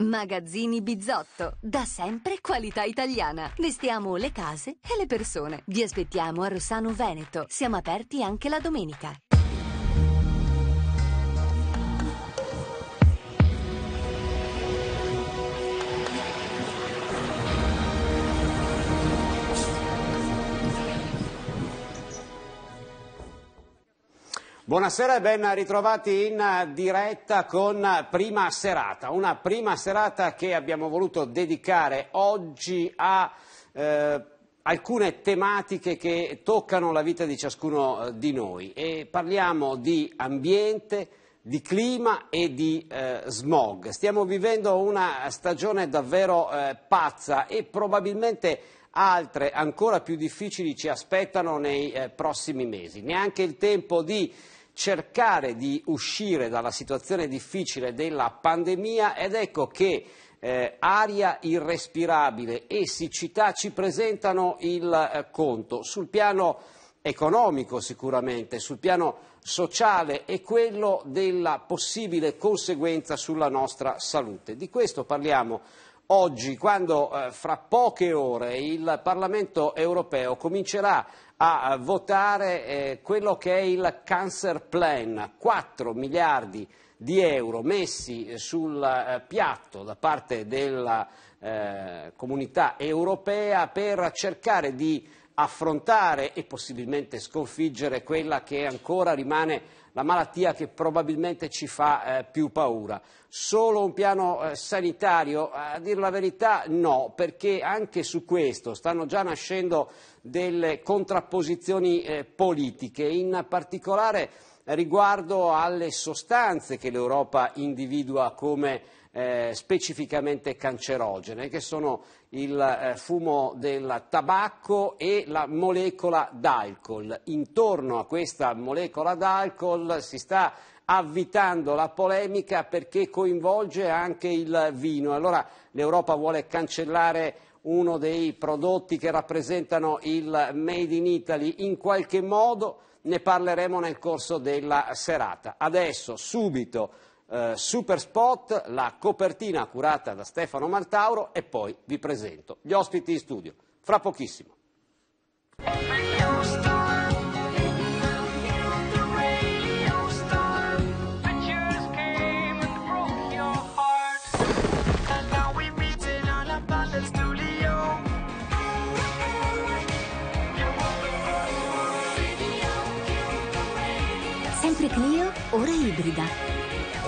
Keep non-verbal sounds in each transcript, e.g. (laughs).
Magazzini Bizotto, da sempre qualità italiana. Vestiamo le case e le persone. Vi aspettiamo a Rossano Veneto. Siamo aperti anche la domenica. Buonasera e ben ritrovati in diretta con Prima Serata, una prima serata che abbiamo voluto dedicare oggi a eh, alcune tematiche che toccano la vita di ciascuno eh, di noi e parliamo di ambiente, di clima e di eh, smog. Stiamo vivendo una stagione davvero eh, pazza e probabilmente altre ancora più difficili ci aspettano nei eh, prossimi mesi. Neanche il tempo di cercare di uscire dalla situazione difficile della pandemia ed ecco che eh, aria irrespirabile e siccità ci presentano il eh, conto sul piano economico sicuramente, sul piano sociale e quello della possibile conseguenza sulla nostra salute. Di questo parliamo oggi, quando eh, fra poche ore il Parlamento europeo comincerà a votare eh, quello che è il Cancer Plan, 4 miliardi di euro messi eh, sul piatto da parte della comunità europea per cercare di affrontare e possibilmente sconfiggere quella che ancora rimane la malattia che probabilmente ci fa eh, più paura. Solo un piano eh, sanitario? A dire la verità no, perché anche su questo stanno già nascendo delle contrapposizioni eh, politiche, in particolare riguardo alle sostanze che l'Europa individua come eh, specificamente cancerogene, che sono il eh, fumo del tabacco e la molecola d'alcol. Intorno a questa molecola d'alcol si sta avvitando la polemica perché coinvolge anche il vino. Allora l'Europa vuole cancellare uno dei prodotti che rappresentano il Made in Italy in qualche modo ne parleremo nel corso della serata. Adesso, subito, eh, super spot, la copertina curata da Stefano Maltauro e poi vi presento gli ospiti in studio. Fra pochissimo. Sempre Clio, ora ibrida.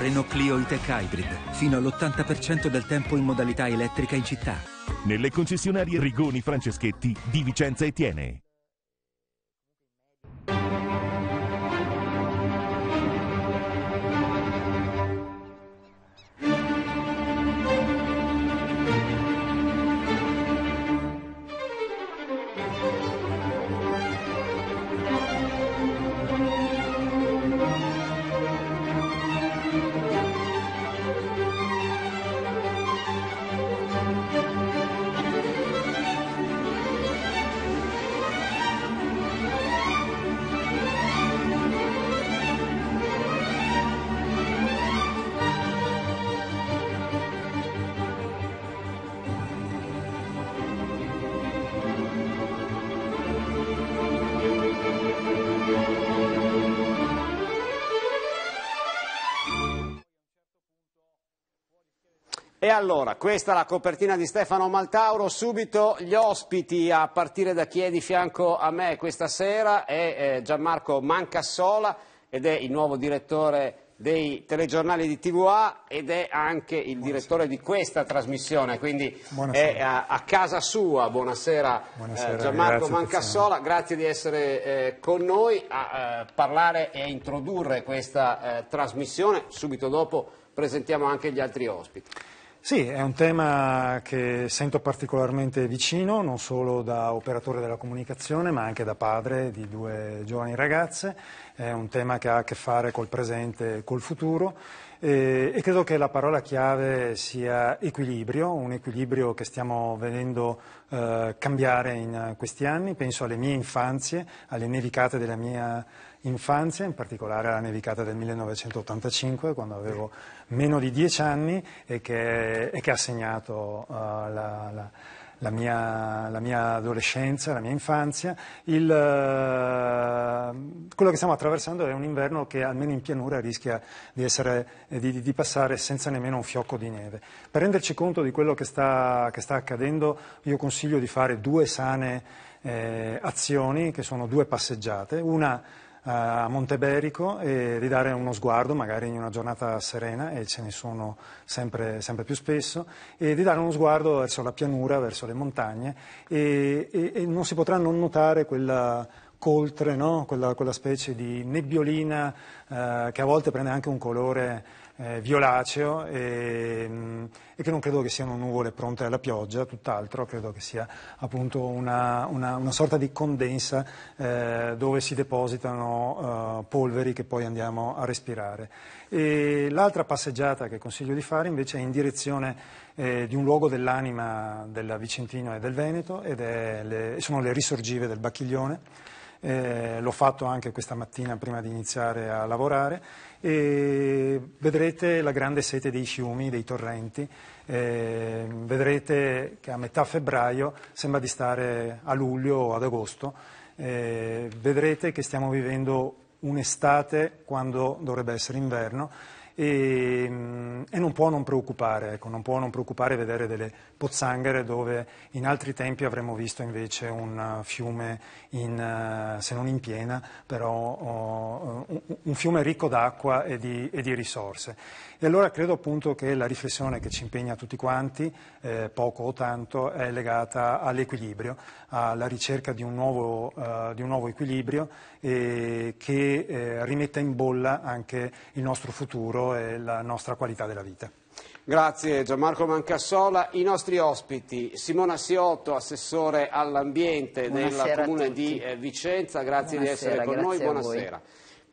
Renault Clio E-Tech Hybrid, fino all'80% del tempo in modalità elettrica in città. Nelle concessionarie Rigoni Franceschetti di Vicenza e Tiene. allora, questa è la copertina di Stefano Maltauro, subito gli ospiti a partire da chi è di fianco a me questa sera è eh, Gianmarco Mancassola ed è il nuovo direttore dei telegiornali di TVA ed è anche il buonasera. direttore di questa trasmissione, quindi buonasera. è a, eh, a, casa sua. Buonasera, eh, buonasera eh, Gianmarco grazie, Mancassola, grazie di essere eh, con noi a eh, parlare e a introdurre questa trasmissione. Subito dopo presentiamo anche gli altri ospiti. Sì, è un tema che sento particolarmente vicino, non solo da operatore della comunicazione, ma anche da padre di due giovani ragazze. È un tema che ha a che fare col presente e col futuro e, credo che la parola chiave sia equilibrio, un equilibrio che stiamo vedendo eh, cambiare in questi anni. Penso alle mie infanzie, alle nevicate della mia infanzia, in particolare alla nevicata del 1985, quando avevo meno di dieci anni e che, e che ha segnato uh, la, la la mia, la mia, adolescenza, la mia infanzia. Il, eh, quello che stiamo attraversando è un inverno che almeno in pianura rischia di, essere, eh, di, di passare senza nemmeno un fiocco di neve. Per renderci conto di quello che sta, che sta accadendo io consiglio di fare due sane eh, azioni, che sono due passeggiate. Una a Monteberico e di dare uno sguardo, magari in una giornata serena, e ce ne sono sempre, sempre più spesso, e di dare uno sguardo verso la pianura, verso le montagne, e, e, e non si potrà non notare quella coltre, no? quella, quella, specie di nebbiolina eh, che a volte prende anche un colore eh, violaceo e, ehm, e, che non credo che siano nuvole pronte alla pioggia, tutt'altro, credo che sia appunto una, una, una sorta di condensa eh, dove si depositano eh, polveri che poi andiamo a respirare. E l'altra passeggiata che consiglio di fare invece è in direzione eh, di un luogo dell'anima del Vicentino e del Veneto ed le, sono le risorgive del Bacchiglione eh, l'ho fatto anche questa mattina prima di iniziare a lavorare e vedrete la grande sete dei fiumi, dei torrenti, eh, vedrete che a metà febbraio sembra di stare a luglio o ad agosto, eh, vedrete che stiamo vivendo un'estate quando dovrebbe essere inverno e, ehm, e non può non preoccupare, ecco, non può non preoccupare vedere delle pozzanghere dove in altri tempi avremmo visto invece un eh, fiume, in, eh, se non in piena, però oh, un fiume ricco d'acqua e di, e di risorse. E allora credo appunto che la riflessione che ci impegna tutti quanti, eh, poco o tanto, è legata all'equilibrio, alla ricerca di un nuovo, eh, di un nuovo equilibrio eh, che eh, rimetta in bolla anche il nostro futuro e la nostra qualità della vita. Grazie Gianmarco Mancassola. I nostri ospiti, Simona Siotto, assessore all'ambiente Buonasera del Comune di eh, Vicenza, grazie Buonasera, di essere con noi. Buonasera.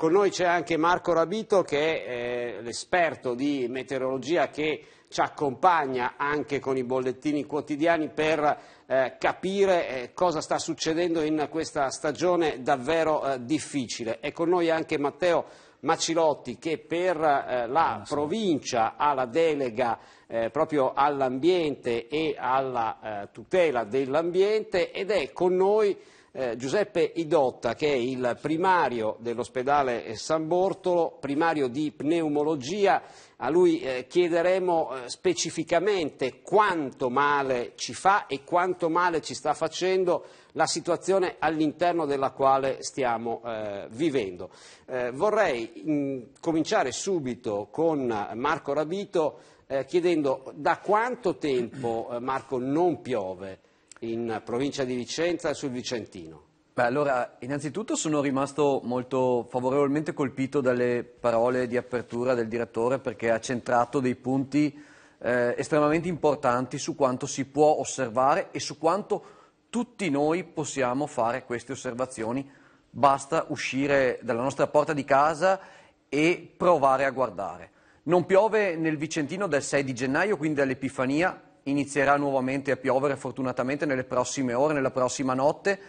Con noi c'è anche Marco Rabito che è eh, l'esperto di meteorologia che ci accompagna anche con i bollettini quotidiani per eh, capire eh, cosa sta succedendo in questa stagione davvero eh, difficile. È con noi anche Matteo Macilotti che per eh, la provincia ha la delega eh, proprio all'ambiente e alla eh, tutela dell'ambiente ed è con noi eh, Giuseppe Idotta, che è il primario dell'ospedale San Bortolo, primario di pneumologia. A lui eh, chiederemo eh, specificamente quanto male ci fa e quanto male ci sta facendo la situazione all'interno della quale stiamo eh, vivendo. Eh, vorrei mh, cominciare subito con Marco Rabito eh, chiedendo da quanto tempo, Marco, non piove? in provincia di Vicenza sul Vicentino. Beh, allora, innanzitutto sono rimasto molto favorevolmente colpito dalle parole di apertura del direttore perché ha centrato dei punti eh, estremamente importanti su quanto si può osservare e su quanto tutti noi possiamo fare queste osservazioni. Basta uscire dalla nostra porta di casa e provare a guardare. Non piove nel Vicentino dal 6 di gennaio, quindi dall'Epifania inizierà nuovamente a piovere fortunatamente nelle prossime ore, nella prossima notte.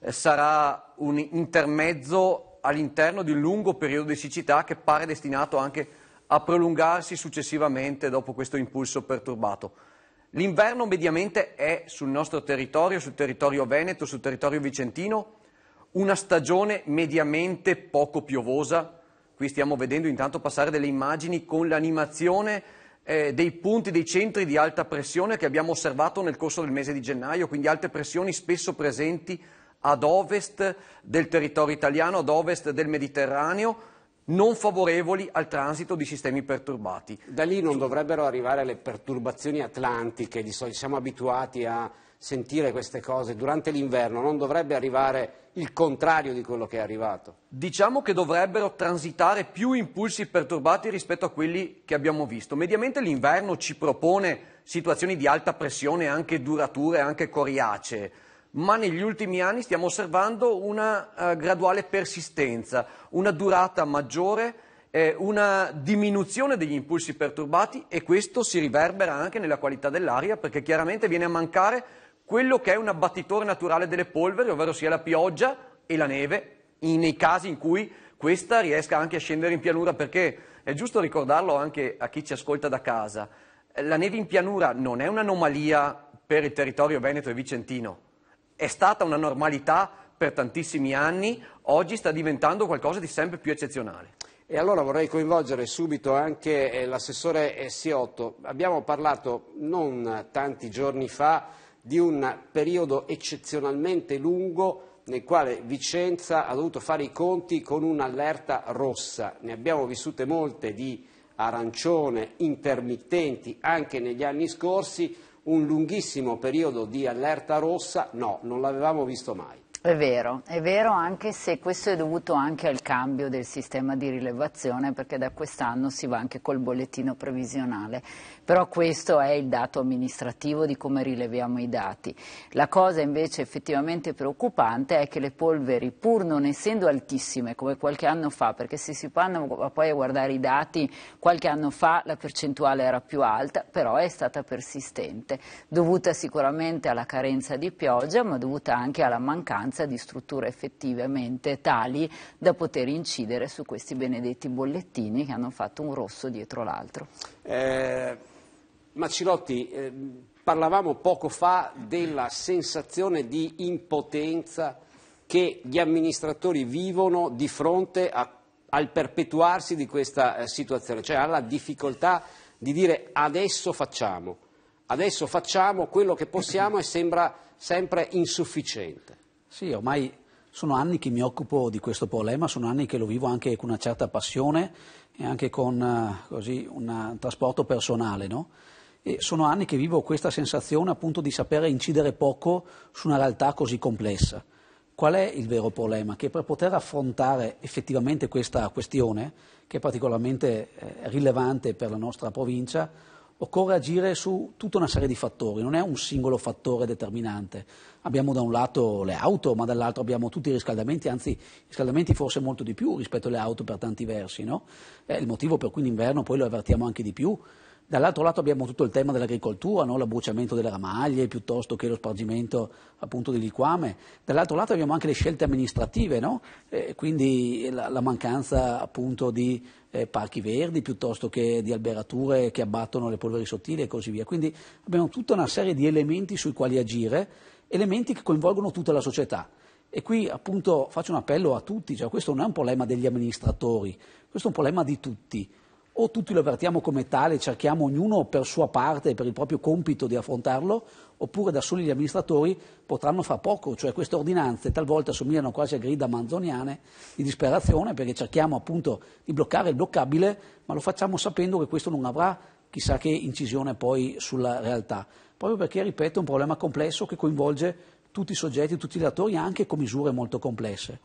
Eh, sarà un intermezzo all'interno di un lungo periodo di siccità che pare destinato anche a prolungarsi successivamente dopo questo impulso perturbato. L'inverno mediamente è sul nostro territorio, sul territorio veneto, sul territorio vicentino, una stagione mediamente poco piovosa. Qui stiamo vedendo intanto passare delle immagini con l'animazione eh, dei punti, dei centri di alta pressione che abbiamo osservato nel corso del mese di gennaio, quindi alte pressioni spesso presenti ad ovest del territorio italiano, ad ovest del Mediterraneo, non favorevoli al transito di sistemi perturbati. Da lì non dovrebbero arrivare le perturbazioni atlantiche, di solito siamo abituati a sentire queste cose durante l'inverno, non dovrebbe arrivare il contrario di quello che è arrivato. Diciamo che dovrebbero transitare più impulsi perturbati rispetto a quelli che abbiamo visto. Mediamente l'inverno ci propone situazioni di alta pressione, anche durature, anche coriacee, ma negli ultimi anni stiamo osservando una uh, graduale persistenza, una durata maggiore una diminuzione degli impulsi perturbati e questo si riverbera anche nella qualità dell'aria perché chiaramente viene a mancare quello che è un abbattitore naturale delle polveri, ovvero sia la pioggia e la neve, in, nei casi in cui questa riesca anche a scendere in pianura, perché è giusto ricordarlo anche a chi ci ascolta da casa, la neve in pianura non è un'anomalia per il territorio veneto e vicentino, è stata una normalità per tantissimi anni, oggi sta diventando qualcosa di sempre più eccezionale. E allora vorrei coinvolgere subito anche eh, l'assessore Siotto. Abbiamo parlato non tanti giorni fa di un periodo eccezionalmente lungo nel quale Vicenza ha dovuto fare i conti con un'allerta rossa. Ne abbiamo vissute molte di arancione, intermittenti, anche negli anni scorsi, un lunghissimo periodo di allerta rossa, no, non l'avevamo visto mai. È vero, è vero anche se questo è dovuto anche al cambio del sistema di rilevazione perché da quest'anno si va anche col bollettino previsionale, però questo è il dato amministrativo di come rileviamo i dati. La cosa invece effettivamente preoccupante è che le polveri pur non essendo altissime come qualche anno fa, perché se si vanno poi a guardare i dati qualche anno fa la percentuale era più alta, però è stata persistente, dovuta sicuramente alla carenza di pioggia ma dovuta anche alla mancanza mancanza di strutture effettivamente tali da poter incidere su questi benedetti bollettini che hanno fatto un rosso dietro l'altro. Eh, Macilotti, eh, parlavamo poco fa della sensazione di impotenza che gli amministratori vivono di fronte a, al perpetuarsi di questa eh, situazione, cioè alla difficoltà di dire adesso facciamo, adesso facciamo quello che possiamo e sembra sempre insufficiente. Sì, ormai sono anni che mi occupo di questo problema, sono anni che lo vivo anche con una certa passione e anche con eh, così, un eh, trasporto personale. No? E sono anni che vivo questa sensazione appunto di sapere incidere poco su una realtà così complessa. Qual è il vero problema? Che per poter affrontare effettivamente questa questione, che è particolarmente eh, rilevante per la nostra provincia, occorre agire su tutta una serie di fattori, non è un singolo fattore determinante. Abbiamo da un lato le auto, ma dall'altro abbiamo tutti i riscaldamenti, anzi i riscaldamenti forse molto di più rispetto alle auto per tanti versi. No? È eh, il motivo per cui in inverno poi lo avvertiamo anche di più, Dall'altro lato abbiamo tutto il tema dell'agricoltura, no? l'abbruciamento delle ramaglie piuttosto che lo spargimento appunto di liquame. Dall'altro lato abbiamo anche le scelte amministrative, no? eh, quindi la, la, mancanza appunto di eh, parchi verdi piuttosto che di alberature che abbattono le polveri sottili e così via. Quindi abbiamo tutta una serie di elementi sui quali agire, elementi che coinvolgono tutta la società. E qui appunto faccio un appello a tutti, cioè, questo non è un problema degli amministratori, questo è un problema di tutti o tutti lo avvertiamo come tale, cerchiamo ognuno per sua parte, per il proprio compito di affrontarlo, oppure da soli gli amministratori potranno far poco, cioè queste ordinanze talvolta somigliano quasi a grida manzoniane di disperazione perché cerchiamo appunto di bloccare il bloccabile, ma lo facciamo sapendo che questo non avrà chissà che incisione poi sulla realtà, proprio perché, ripeto, è un problema complesso che coinvolge tutti i soggetti, tutti gli attori, anche con misure molto complesse.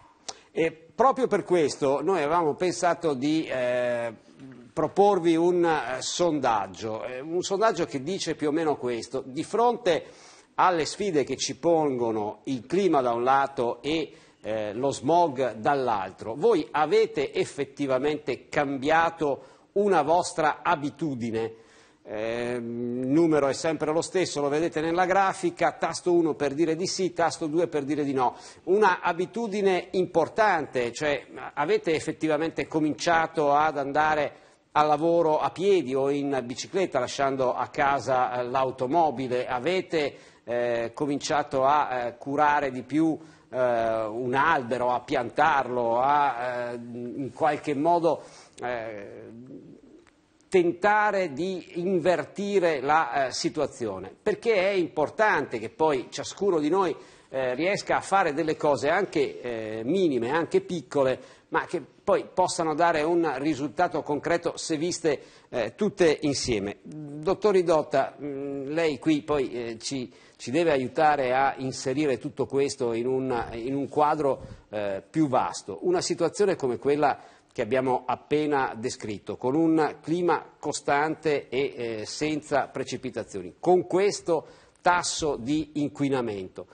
E proprio per questo noi avevamo pensato di eh proporvi un eh, sondaggio, eh, un sondaggio che dice più o meno questo. Di fronte alle sfide che ci pongono il clima da un lato e eh, lo smog dall'altro, voi avete effettivamente cambiato una vostra abitudine? Eh, numero è sempre lo stesso, lo vedete nella grafica, tasto 1 per dire di sì, tasto 2 per dire di no. Una abitudine importante, cioè avete effettivamente cominciato ad andare al lavoro a piedi o in bicicletta lasciando a casa eh, l'automobile, avete eh, cominciato a eh, curare di più eh, un albero, a piantarlo, a eh, in qualche modo eh, tentare di invertire la situazione, perché è importante che poi ciascuno di noi riesca a fare delle cose anche minime, anche piccole, ma che poi possano dare un risultato concreto se viste eh, tutte insieme. Dottor Idotta, mh, mm, lei qui poi eh, ci, ci, deve aiutare a inserire tutto questo in un, in un quadro eh, più vasto. Una situazione come quella che abbiamo appena descritto, con un clima costante e eh, senza precipitazioni, con questo tasso di inquinamento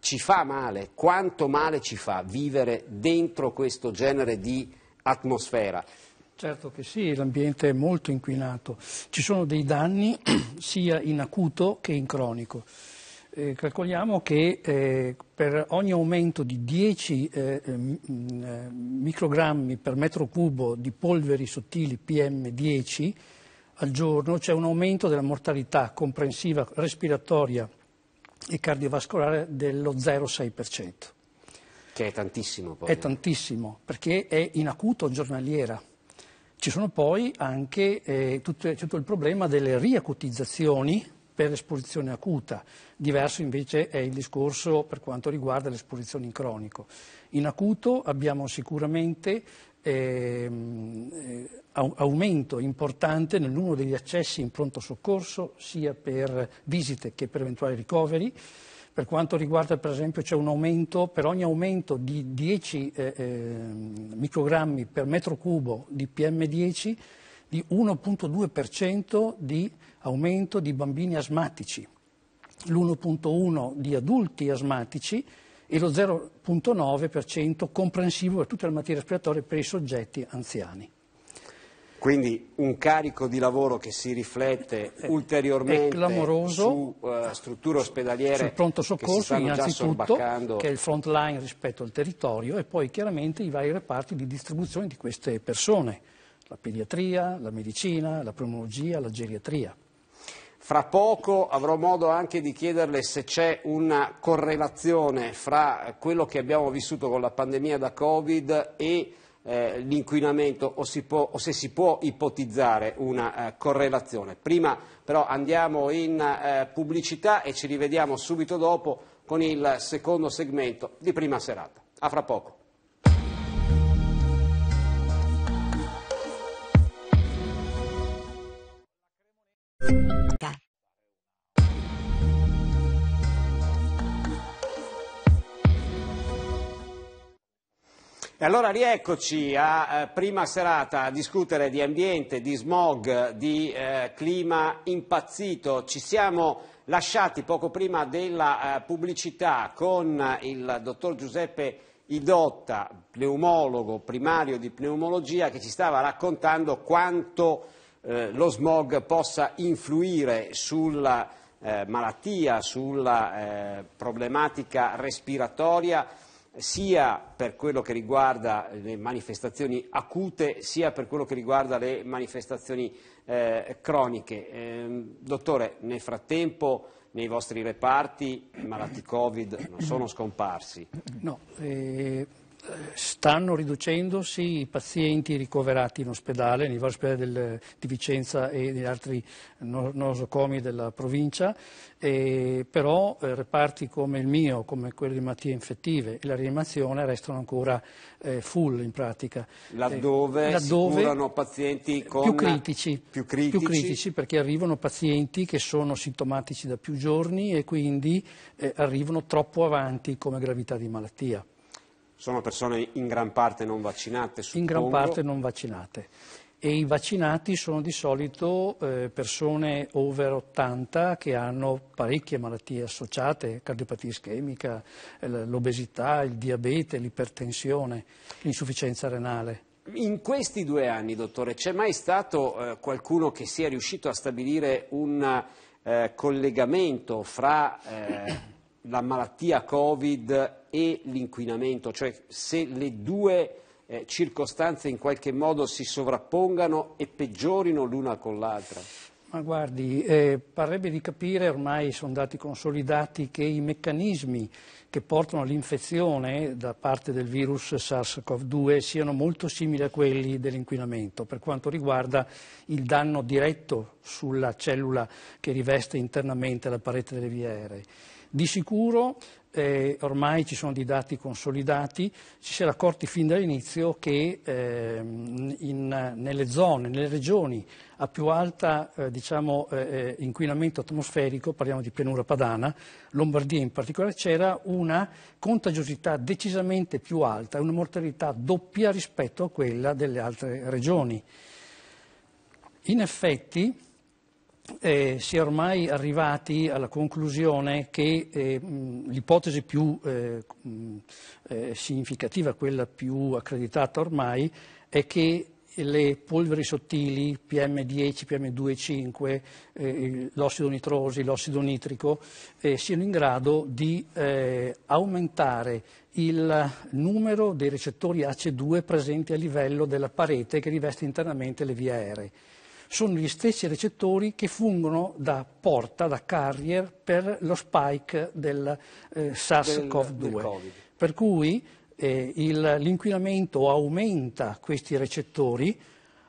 ci fa male, quanto male ci fa vivere dentro questo genere di atmosfera. Certo che sì, l'ambiente è molto inquinato, ci sono dei danni (clears throat) sia in acuto che in cronico. Eh, calcoliamo che eh, per ogni aumento di 10 eh, mm, eh, microgrammi per metro cubo di polveri sottili PM10 al giorno c'è un aumento della mortalità comprensiva respiratoria e cardiovascolare dello 0,6%. Che è tantissimo poi. È eh. tantissimo, perché è in acuto giornaliera. Ci sono poi anche eh, tutto, tutto il problema delle riacutizzazioni per esposizione acuta, diverso invece è il discorso per quanto riguarda l'esposizione in cronico. In acuto abbiamo sicuramente ehm, eh, aumento importante nel numero degli accessi in pronto soccorso, sia per visite che per eventuali ricoveri. Per quanto riguarda, per esempio, c'è un aumento, per ogni aumento di 10 eh, eh, microgrammi per metro cubo di PM10, di 1.2% di aumento di bambini asmatici, l'1.1 di adulti asmatici e lo 0.9% comprensivo per tutte le malattie respiratorie per i soggetti anziani. Quindi un carico di lavoro che si riflette eh, eh, ulteriormente su uh, strutture ospedaliere sul pronto soccorso che innanzitutto che è il front line rispetto al territorio e poi chiaramente i vari reparti di distribuzione di queste persone, la pediatria, la medicina, la pneumologia, la geriatria. Fra poco avrò modo anche di chiederle se c'è una correlazione fra quello che abbiamo vissuto con la pandemia da Covid e eh, l'inquinamento o, o, se si può ipotizzare una eh, correlazione. Prima però andiamo in eh, pubblicità e ci rivediamo subito dopo con il secondo segmento di prima serata. A fra poco. E allora rieccoci a eh, prima serata a discutere di ambiente, di smog, di eh, clima impazzito. Ci siamo lasciati poco prima della eh, pubblicità con il dottor Giuseppe Idotta, pneumologo primario di pneumologia, che ci stava raccontando quanto eh, lo smog possa influire sulla eh, malattia, sulla eh, problematica respiratoria sia per quello che riguarda le manifestazioni acute sia per quello che riguarda le manifestazioni eh, croniche. Eh, dottore, nel frattempo nei vostri reparti i malati Covid non sono scomparsi? No, eh, stanno riducendosi i pazienti ricoverati in ospedale, nei vari ospedali del, di Vicenza e negli altri nosocomi della provincia, però eh, reparti come il mio, come quello di malattie infettive e la rianimazione restano ancora eh, full in pratica. Laddove, eh, laddove curano pazienti con... più, critici, più critici, più critici perché arrivano pazienti che sono sintomatici da più giorni e quindi arrivano troppo avanti come gravità di malattia. Sono persone in gran parte non vaccinate? Suppongo. In gran parte non vaccinate. E i vaccinati sono di solito eh, persone over 80 che hanno parecchie malattie associate, cardiopatia ischemica, eh, l'obesità, il diabete, l'ipertensione, l'insufficienza renale. In questi due anni, dottore, c'è mai stato eh, qualcuno che sia riuscito a stabilire un eh, collegamento fra eh, la malattia Covid e l'inquinamento, cioè se le due eh, circostanze in qualche modo si sovrappongano e peggiorino l'una con l'altra? Ma guardi, eh, parrebbe di capire, ormai sono dati consolidati, che i meccanismi che portano all'infezione da parte del virus SARS-CoV-2 siano molto simili a quelli dell'inquinamento per quanto riguarda il danno diretto sulla cellula che riveste internamente la parete delle vie aeree. Di sicuro eh, ormai ci sono dei dati consolidati, ci si era accorti fin dall'inizio che eh, in, nelle zone, nelle regioni a più alta eh, diciamo, eh, eh, inquinamento atmosferico, parliamo di pianura padana, Lombardia in particolare, c'era una contagiosità decisamente più alta, una mortalità doppia rispetto a quella delle altre regioni. In effetti eh, si è ormai arrivati alla conclusione che eh, l'ipotesi più eh, eh, significativa, quella più accreditata ormai, è che le polveri sottili PM10, PM2,5, eh, l'ossido nitrosi, l'ossido nitrico, eh, siano in grado di eh, aumentare il numero dei recettori AC2 presenti a livello della parete che riveste internamente le vie aeree sono gli stessi recettori che fungono da porta, da carrier per lo spike del eh, SARS-CoV-2. per cui eh, il, l'inquinamento aumenta questi recettori,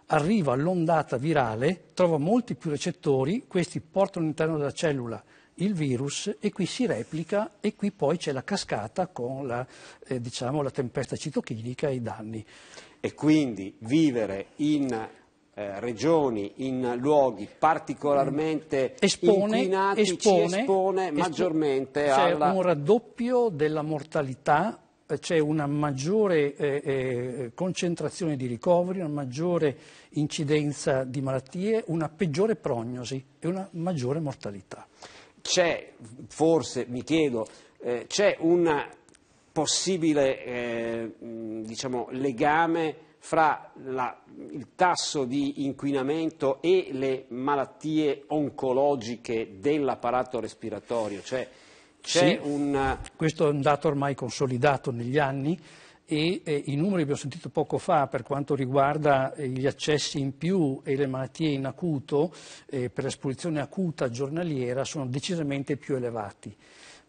arriva l'ondata virale, trova molti più recettori, questi portano all'interno della cellula il virus e qui si replica e qui poi c'è la cascata con la, eh, diciamo, la tempesta citochinica e i danni. E quindi vivere in eh, regioni, in luoghi particolarmente espone, inquinati, espone, ci espone maggiormente espone, c'è un raddoppio della mortalità eh, c'è una maggiore eh, eh, concentrazione di ricoveri, una maggiore incidenza di malattie, una peggiore prognosi e una maggiore mortalità. C'è, forse, mi chiedo, eh, c'è un possibile eh, diciamo, legame fra la, il tasso di inquinamento e le malattie oncologiche dell'apparato respiratorio, cioè sì, un... Questo è un dato ormai consolidato negli anni e eh, i numeri che ho sentito poco fa per quanto riguarda eh, gli accessi in più e le malattie in acuto eh, per esposizione acuta giornaliera sono decisamente più elevati.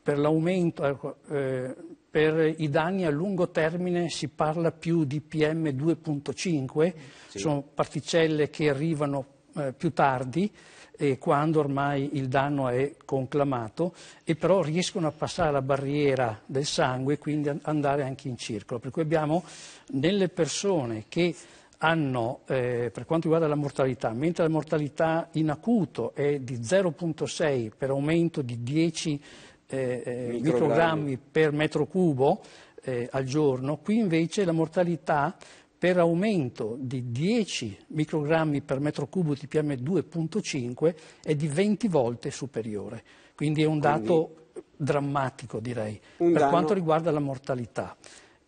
Per l'aumento, ecco, eh, per i danni a lungo termine si parla più di PM2.5, sì. sono particelle che arrivano eh, più tardi eh, quando ormai il danno è conclamato e però riescono a passare la barriera del sangue e quindi andare anche in circolo. Per cui abbiamo nelle persone che hanno, eh, per quanto riguarda la mortalità, mentre la mortalità in acuto è di 0.6 per aumento di 10 eh, eh, microgrammi. microgrammi per metro cubo eh, al giorno, qui invece la mortalità per aumento di 10 microgrammi per metro cubo di PM2.5 è di 20 volte superiore. Quindi è un dato Quindi, drammatico, direi, per danno... quanto riguarda la mortalità.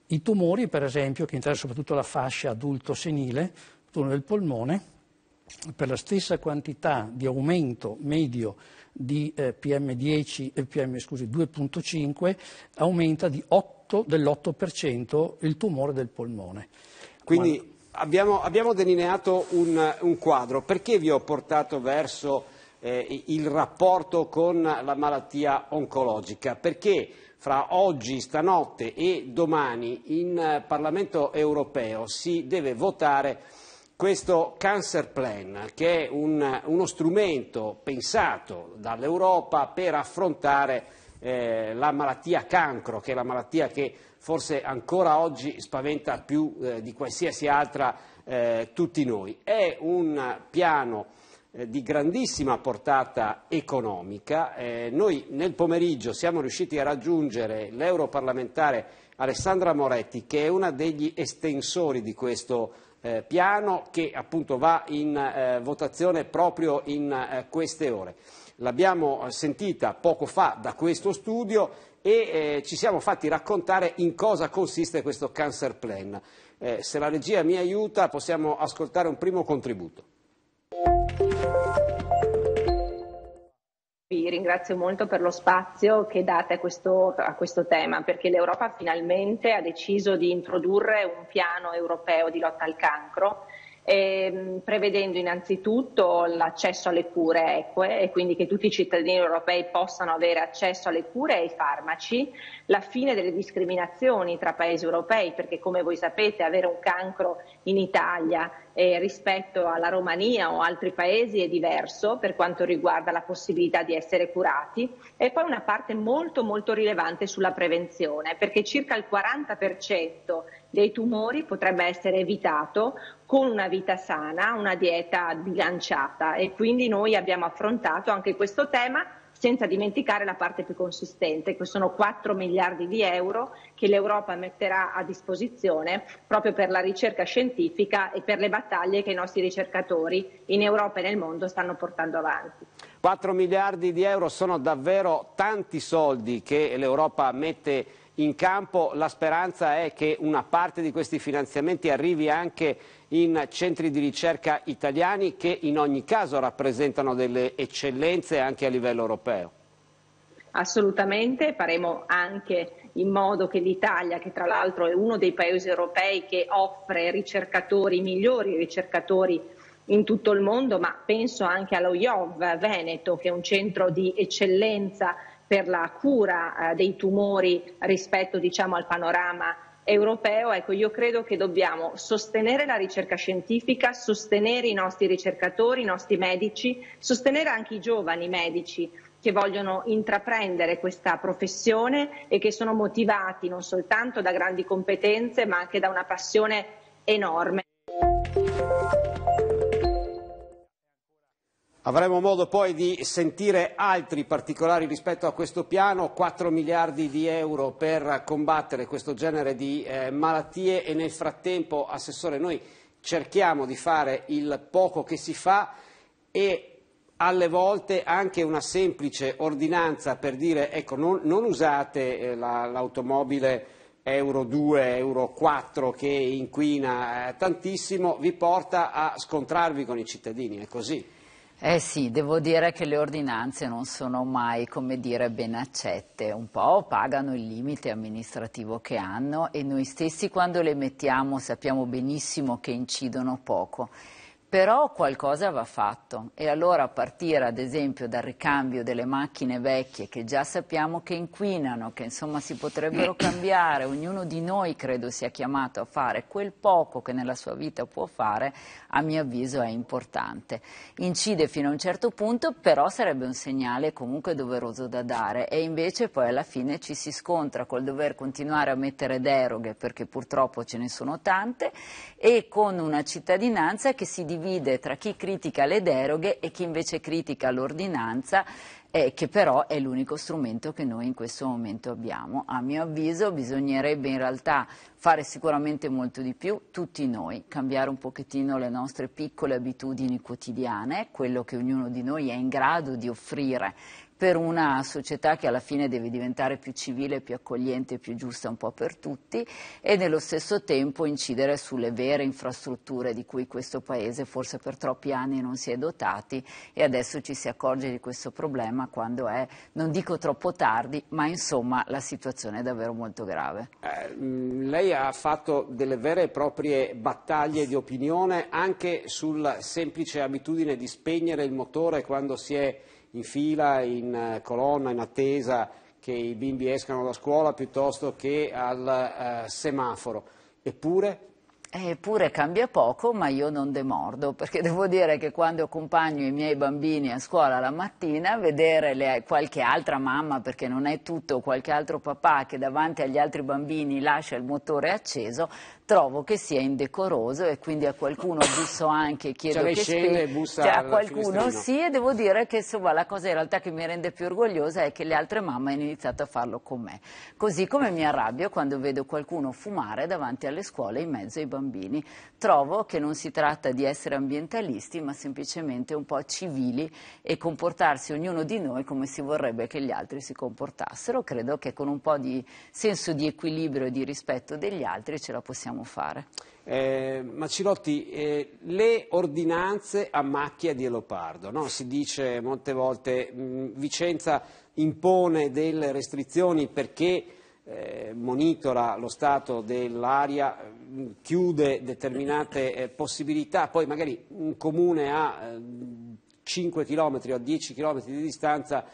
I tumori, per esempio, che interessano soprattutto la fascia adulto-senile, tumore del polmone, per la stessa quantità di aumento medio di eh, PM10, eh, PM, scusi, 2.5 aumenta di 8, dell'8% il tumore del polmone. Quindi Quando... abbiamo, abbiamo, delineato un, un quadro. Perché vi ho portato verso... Eh, il rapporto con la malattia oncologica, perché fra oggi, stanotte e domani in Parlamento europeo si deve votare questo Cancer Plan, che è un, uno strumento pensato dall'Europa per affrontare eh, la malattia cancro, che è la malattia che forse ancora oggi spaventa più eh, di qualsiasi altra eh, tutti noi. È un piano eh, di grandissima portata economica. Eh, noi nel pomeriggio siamo riusciti a raggiungere l'europarlamentare Alessandra Moretti, che è una degli estensori di questo eh, piano che appunto va in eh, votazione proprio in eh, queste ore. L'abbiamo sentita poco fa da questo studio e eh, ci siamo fatti raccontare in cosa consiste questo cancer plan. Eh, se la regia mi aiuta possiamo ascoltare un primo contributo vi ringrazio molto per lo spazio che date a questo, a questo, tema, perché l'Europa finalmente ha deciso di introdurre un piano europeo di lotta al cancro, ehm, prevedendo innanzitutto l'accesso alle cure eque e quindi che tutti i cittadini europei possano avere accesso alle cure e ai farmaci, la fine delle discriminazioni tra paesi europei, perché come voi sapete avere un cancro in Italia eh, rispetto alla Romania o altri paesi è diverso per quanto riguarda la possibilità di essere curati e poi una parte molto molto rilevante sulla prevenzione perché circa il 40% dei tumori potrebbe essere evitato con una vita sana, una dieta bilanciata e quindi noi abbiamo affrontato anche questo tema senza dimenticare la parte più consistente, che sono 4 miliardi di euro che l'Europa metterà a disposizione proprio per la ricerca scientifica e per le battaglie che i nostri ricercatori in Europa e nel mondo stanno portando avanti. 4 miliardi di euro sono davvero tanti soldi che l'Europa mette in campo, la speranza è che una parte di questi finanziamenti arrivi anche in centri di ricerca italiani che in ogni caso rappresentano delle eccellenze anche a livello europeo. Assolutamente, faremo anche in modo che l'Italia, che tra l'altro è uno dei paesi europei che offre ricercatori migliori, ricercatori in tutto il mondo, ma penso anche allo IOV Veneto, che è un centro di eccellenza per la cura eh, dei tumori rispetto diciamo, al panorama europeo, ecco, io credo che dobbiamo sostenere la ricerca scientifica, sostenere i nostri ricercatori, i nostri medici, sostenere anche i giovani medici che vogliono intraprendere questa professione e che sono motivati non soltanto da grandi competenze ma anche da una passione enorme. Avremo modo poi di sentire altri particolari rispetto a questo piano, 4 miliardi di euro per combattere questo genere di eh, malattie e nel frattempo, Assessore, noi cerchiamo di fare il poco che si fa e alle volte anche una semplice ordinanza per dire ecco, non, non usate eh, la, l'automobile Euro 2, Euro 4 che inquina eh, tantissimo, vi porta a scontrarvi con i cittadini, è così. Eh sì, devo dire che le ordinanze non sono mai, come dire, ben accette. Un po' pagano il limite amministrativo che hanno e noi stessi quando le mettiamo sappiamo benissimo che incidono poco però qualcosa va fatto e allora partire ad esempio dal ricambio delle macchine vecchie che già sappiamo che inquinano, che insomma si potrebbero (clears throat) cambiare, ognuno di noi credo sia chiamato a fare quel poco che nella sua vita può fare, a mio avviso è importante. Incide fino a un certo punto, però sarebbe un segnale comunque doveroso da dare e invece poi alla fine ci si scontra col dover continuare a mettere deroghe perché purtroppo ce ne sono tante e con una cittadinanza che si divide divide tra chi critica le deroghe e chi invece critica l'ordinanza eh, che però è l'unico strumento che noi in questo momento abbiamo. A mio avviso bisognerebbe in realtà fare sicuramente molto di più, tutti noi, cambiare un pochettino le nostre piccole abitudini quotidiane, quello che ognuno di noi è in grado di offrire per una società che alla fine deve diventare più civile, più accogliente, più giusta un po' per tutti e nello stesso tempo incidere sulle vere infrastrutture di cui questo Paese forse per troppi anni non si è dotati e adesso ci si accorge di questo problema quando è, non dico troppo tardi, ma insomma la situazione è davvero molto grave. Eh, mm, lei ha fatto delle vere e proprie battaglie di opinione anche sulla semplice abitudine di spegnere il motore quando si è in fila, in eh, colonna, in attesa che i bimbi escano da scuola piuttosto che al eh, semaforo. Eppure Eppure cambia poco, ma io non demordo, perché (laughs) devo dire che quando accompagno i miei bambini a scuola la mattina, vedere le, qualche altra mamma, perché non è tutto, qualche altro papà che davanti agli altri bambini lascia il motore acceso, trovo che sia indecoroso e quindi a qualcuno busso anche chiedo cioè, che scende, spe... bussa cioè, a qualcuno sì e devo dire che insomma, la cosa in realtà che mi rende più orgogliosa è che le altre mamme hanno iniziato a farlo con me così come mi arrabbio quando vedo qualcuno fumare davanti alle scuole in mezzo ai bambini trovo che non si tratta di essere ambientalisti ma semplicemente un po' civili e comportarsi ognuno di noi come si vorrebbe che gli altri si comportassero credo che con un po' di senso di equilibrio e di rispetto degli altri ce la possiamo dobbiamo fare? Eh, Macirotti, eh, le ordinanze a macchia di leopardo, no? si dice molte volte mh, Vicenza impone delle restrizioni perché eh, monitora lo stato dell'aria, chiude determinate eh, possibilità, poi magari un comune a 5 km o a 10 km di distanza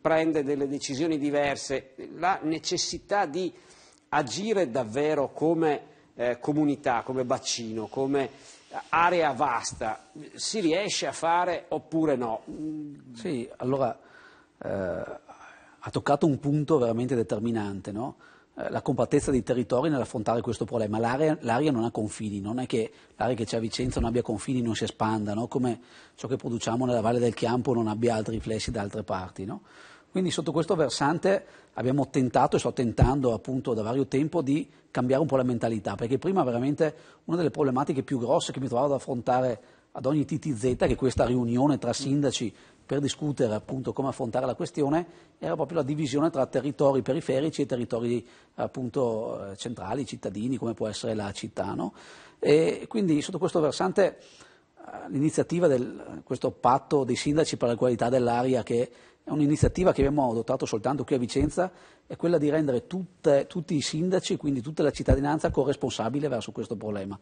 prende delle decisioni diverse, la necessità di agire davvero come eh, comunità, come bacino, come area vasta, si riesce a fare oppure no? Mm. Sì, allora eh, ha toccato un punto veramente determinante, no? Eh, la compattezza dei territori nell'affrontare questo problema. L'area, l'area, non ha confini, non è che l'area che c'è a Vicenza non abbia confini, non si espanda, no? come ciò che produciamo nella Valle del Chiampo non abbia altri riflessi da altre parti. No? Quindi sotto questo versante abbiamo tentato e sto tentando appunto da vario tempo di cambiare un po' la mentalità, perché prima veramente una delle problematiche più grosse che mi trovavo ad affrontare ad ogni TTZ, che è questa riunione tra mm. sindaci per discutere appunto come affrontare la questione, era proprio la divisione tra territori periferici e territori appunto eh, centrali, cittadini, come può essere la città. No? E quindi sotto questo versante eh, l'iniziativa di questo patto dei sindaci per la qualità dell'aria che è un'iniziativa che abbiamo adottato soltanto qui a Vicenza, è quella di rendere tutte, tutti i sindaci, quindi tutta la cittadinanza, corresponsabile verso questo problema.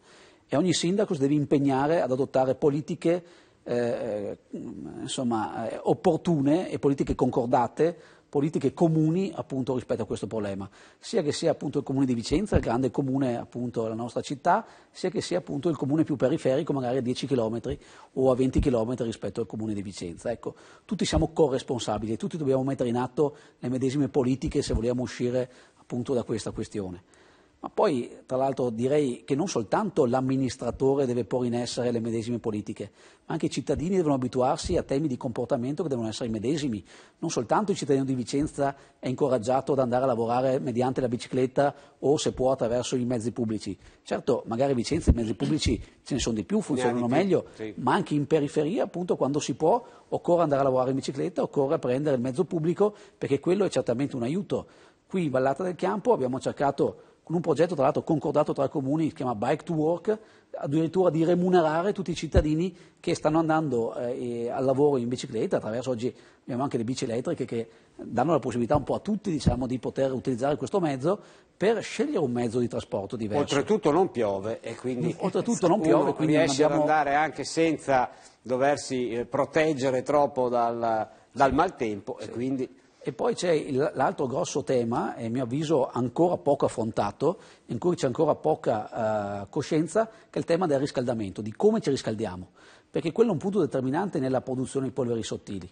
E ogni sindaco si deve impegnare ad adottare politiche eh, eh insomma, eh, opportune e politiche concordate politiche comuni appunto, rispetto a questo problema, sia che sia appunto, il comune di Vicenza, il grande comune appunto della nostra città, sia che sia appunto il comune più periferico, magari a 10 km o a 20 km rispetto al comune di Vicenza. Ecco, tutti siamo corresponsabili e tutti dobbiamo mettere in atto le medesime politiche se vogliamo uscire appunto da questa questione. Ma poi, tra l'altro, direi che non soltanto l'amministratore deve porre in essere le medesime politiche, ma anche i cittadini devono abituarsi a temi di comportamento che devono essere i medesimi. Non soltanto il cittadino di Vicenza è incoraggiato ad andare a lavorare mediante la bicicletta o, se può, attraverso i mezzi pubblici. Certo, magari a Vicenza i mezzi pubblici ce ne sono di più, funzionano meglio, sì. ma anche in periferia, appunto, quando si può, occorre andare a lavorare in bicicletta, occorre prendere il mezzo pubblico, perché quello è certamente un aiuto. Qui in Vallata del Campo abbiamo cercato con un progetto tra l'altro concordato tra comuni, si chiama Bike to Work, addirittura di remunerare tutti i cittadini che stanno andando eh, al lavoro in bicicletta, attraverso oggi abbiamo anche le bici elettriche che danno la possibilità un po' a tutti diciamo, di poter utilizzare questo mezzo per scegliere un mezzo di trasporto diverso. Oltretutto non piove e quindi, Oltretutto non piove, quindi riesce abbiamo... ad andare anche senza doversi eh, proteggere troppo dal, dal maltempo sì. e quindi e poi c'è l'altro grosso tema, e a mio avviso ancora poco affrontato, in cui c'è ancora poca uh, coscienza, che è il tema del riscaldamento, di come ci riscaldiamo, perché quello è un punto determinante nella produzione di polveri sottili.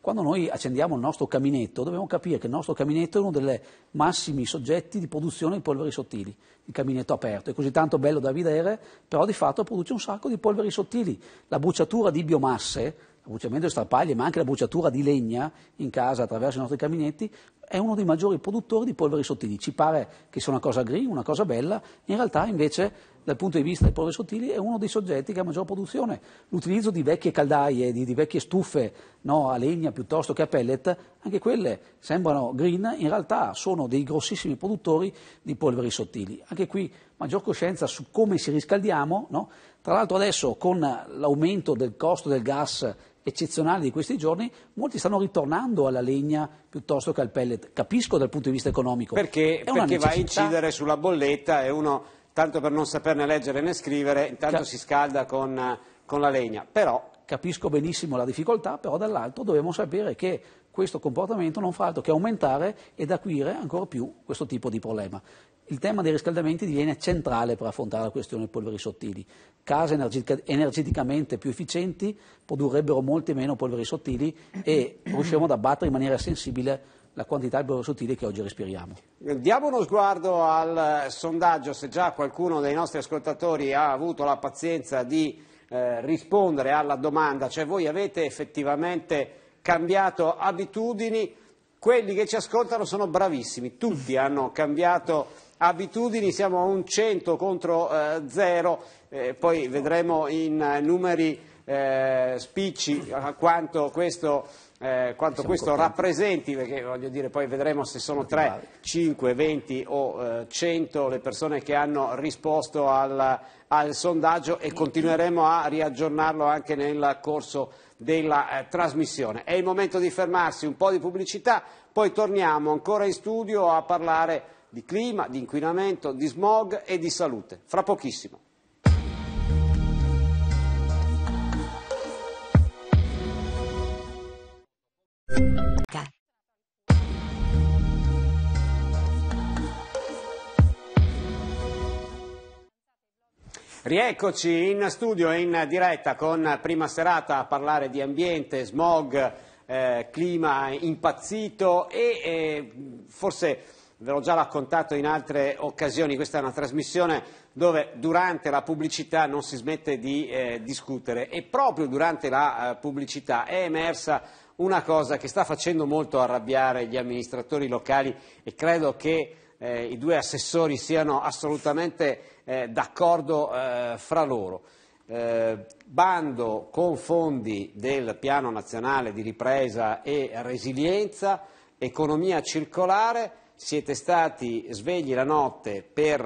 Quando noi accendiamo il nostro caminetto, dobbiamo capire che il nostro caminetto è uno dei massimi soggetti di produzione di polveri sottili. Il caminetto aperto è così tanto bello da vedere, però di fatto produce un sacco di polveri sottili. La bruciatura di biomasse la abbucciamento di strappaglie, ma anche la bruciatura di legna in casa attraverso i nostri caminetti, è uno dei maggiori produttori di polveri sottili. Ci pare che sia una cosa green, una cosa bella, in realtà invece dal punto di vista dei polveri sottili è uno dei soggetti che ha maggior produzione. L'utilizzo di vecchie caldaie, di, di vecchie stufe no, a legna piuttosto che a pellet, anche quelle sembrano green, in realtà sono dei grossissimi produttori di polveri sottili. Anche qui maggior coscienza su come si riscaldiamo, no? tra l'altro adesso con l'aumento del costo del gas eccezionale di questi giorni, molti stanno ritornando alla legna piuttosto che al pellet. Capisco dal punto di vista economico. Perché, perché va a incidere sulla bolletta e uno, tanto per non saperne leggere né scrivere, intanto Cap si scalda con, con la legna. Però... Capisco benissimo la difficoltà, però dall'altro dobbiamo sapere che questo comportamento non fa altro che aumentare ed acuire ancora più questo tipo di problema il tema dei riscaldamenti diviene centrale per affrontare la questione dei polveri sottili. Case energeticamente più efficienti produrrebbero molti meno polveri sottili e riusciremo ad abbattere in maniera sensibile la quantità di polveri sottili che oggi respiriamo. Diamo uno sguardo al sondaggio, se già qualcuno dei nostri ascoltatori ha avuto la pazienza di eh, rispondere alla domanda, cioè voi avete effettivamente cambiato abitudini, quelli che ci ascoltano sono bravissimi, tutti hanno cambiato abitudini, siamo a un 100 contro 0, eh, eh, poi vedremo in eh, numeri eh, spicci eh, quanto questo, eh, quanto questo rappresenti, perché voglio dire, poi vedremo se sono 3, 5, 20 o eh, 100 le persone che hanno risposto al, al, sondaggio e continueremo a riaggiornarlo anche nel corso della eh, trasmissione. È il momento di fermarsi, un po' di pubblicità, poi torniamo ancora in studio a parlare di clima, di inquinamento, di smog e di salute, fra pochissimo. Rieccoci in studio e in diretta con prima serata a parlare di ambiente, smog, eh, clima impazzito e eh, forse ve l'ho già raccontato in altre occasioni, questa è una trasmissione dove durante la pubblicità non si smette di eh, discutere e proprio durante la eh, pubblicità è emersa una cosa che sta facendo molto arrabbiare gli amministratori locali e credo che eh, i due assessori siano assolutamente eh, d'accordo eh, fra loro. Eh, bando con fondi del Piano Nazionale di Ripresa e Resilienza, economia circolare, siete stati svegli la notte per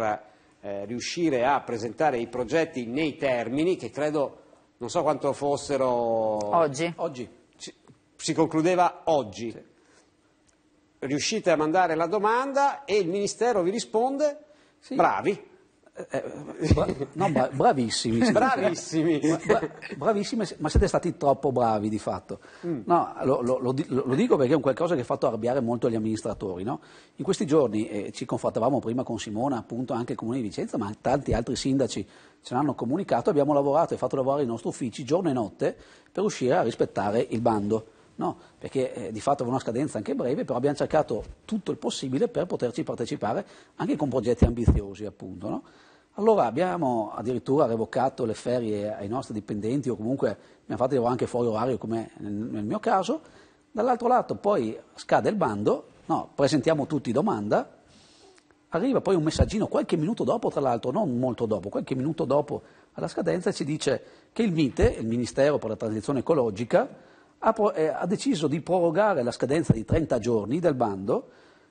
eh, riuscire a presentare i progetti nei termini che credo, non so quanto fossero... Oggi. Oggi. Si, si concludeva oggi. Sì. Riuscite a mandare la domanda e il Ministero vi risponde, sì. bravi, Bra- eh, eh, no, bra- bravissimi. bravissimi. Bra- bravissimi. ma siete stati troppo bravi di fatto. Mm. No, lo, lo, lo, lo, dico perché è un qualcosa che ha fatto arrabbiare molto gli amministratori. No? In questi giorni eh, ci confrontavamo prima con Simona, appunto anche il Comune di Vicenza, ma tanti altri sindaci ce l'hanno comunicato, abbiamo lavorato e fatto lavorare i nostri uffici giorno e notte per riuscire a rispettare il bando. No, perché eh, di fatto aveva una scadenza anche breve, però abbiamo cercato tutto il possibile per poterci partecipare anche con progetti ambiziosi, appunto. No? Allora abbiamo addirittura revocato le ferie ai nostri dipendenti o comunque abbiamo fatto anche fuori orario come nel mio caso. Dall'altro lato poi scade il bando, no, presentiamo tutti domanda, arriva poi un messaggino qualche minuto dopo, tra l'altro, non molto dopo, qualche minuto dopo alla scadenza ci dice che il MITE, il Ministero per la Transizione Ecologica, ha, pro- eh, ha deciso di prorogare la scadenza di 30 giorni del bando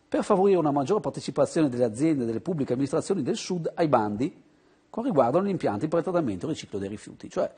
per favorire una maggiore partecipazione delle aziende e delle pubbliche amministrazioni del Sud ai bandi con riguardo agli impianti per il trattamento e riciclo dei rifiuti. Cioè,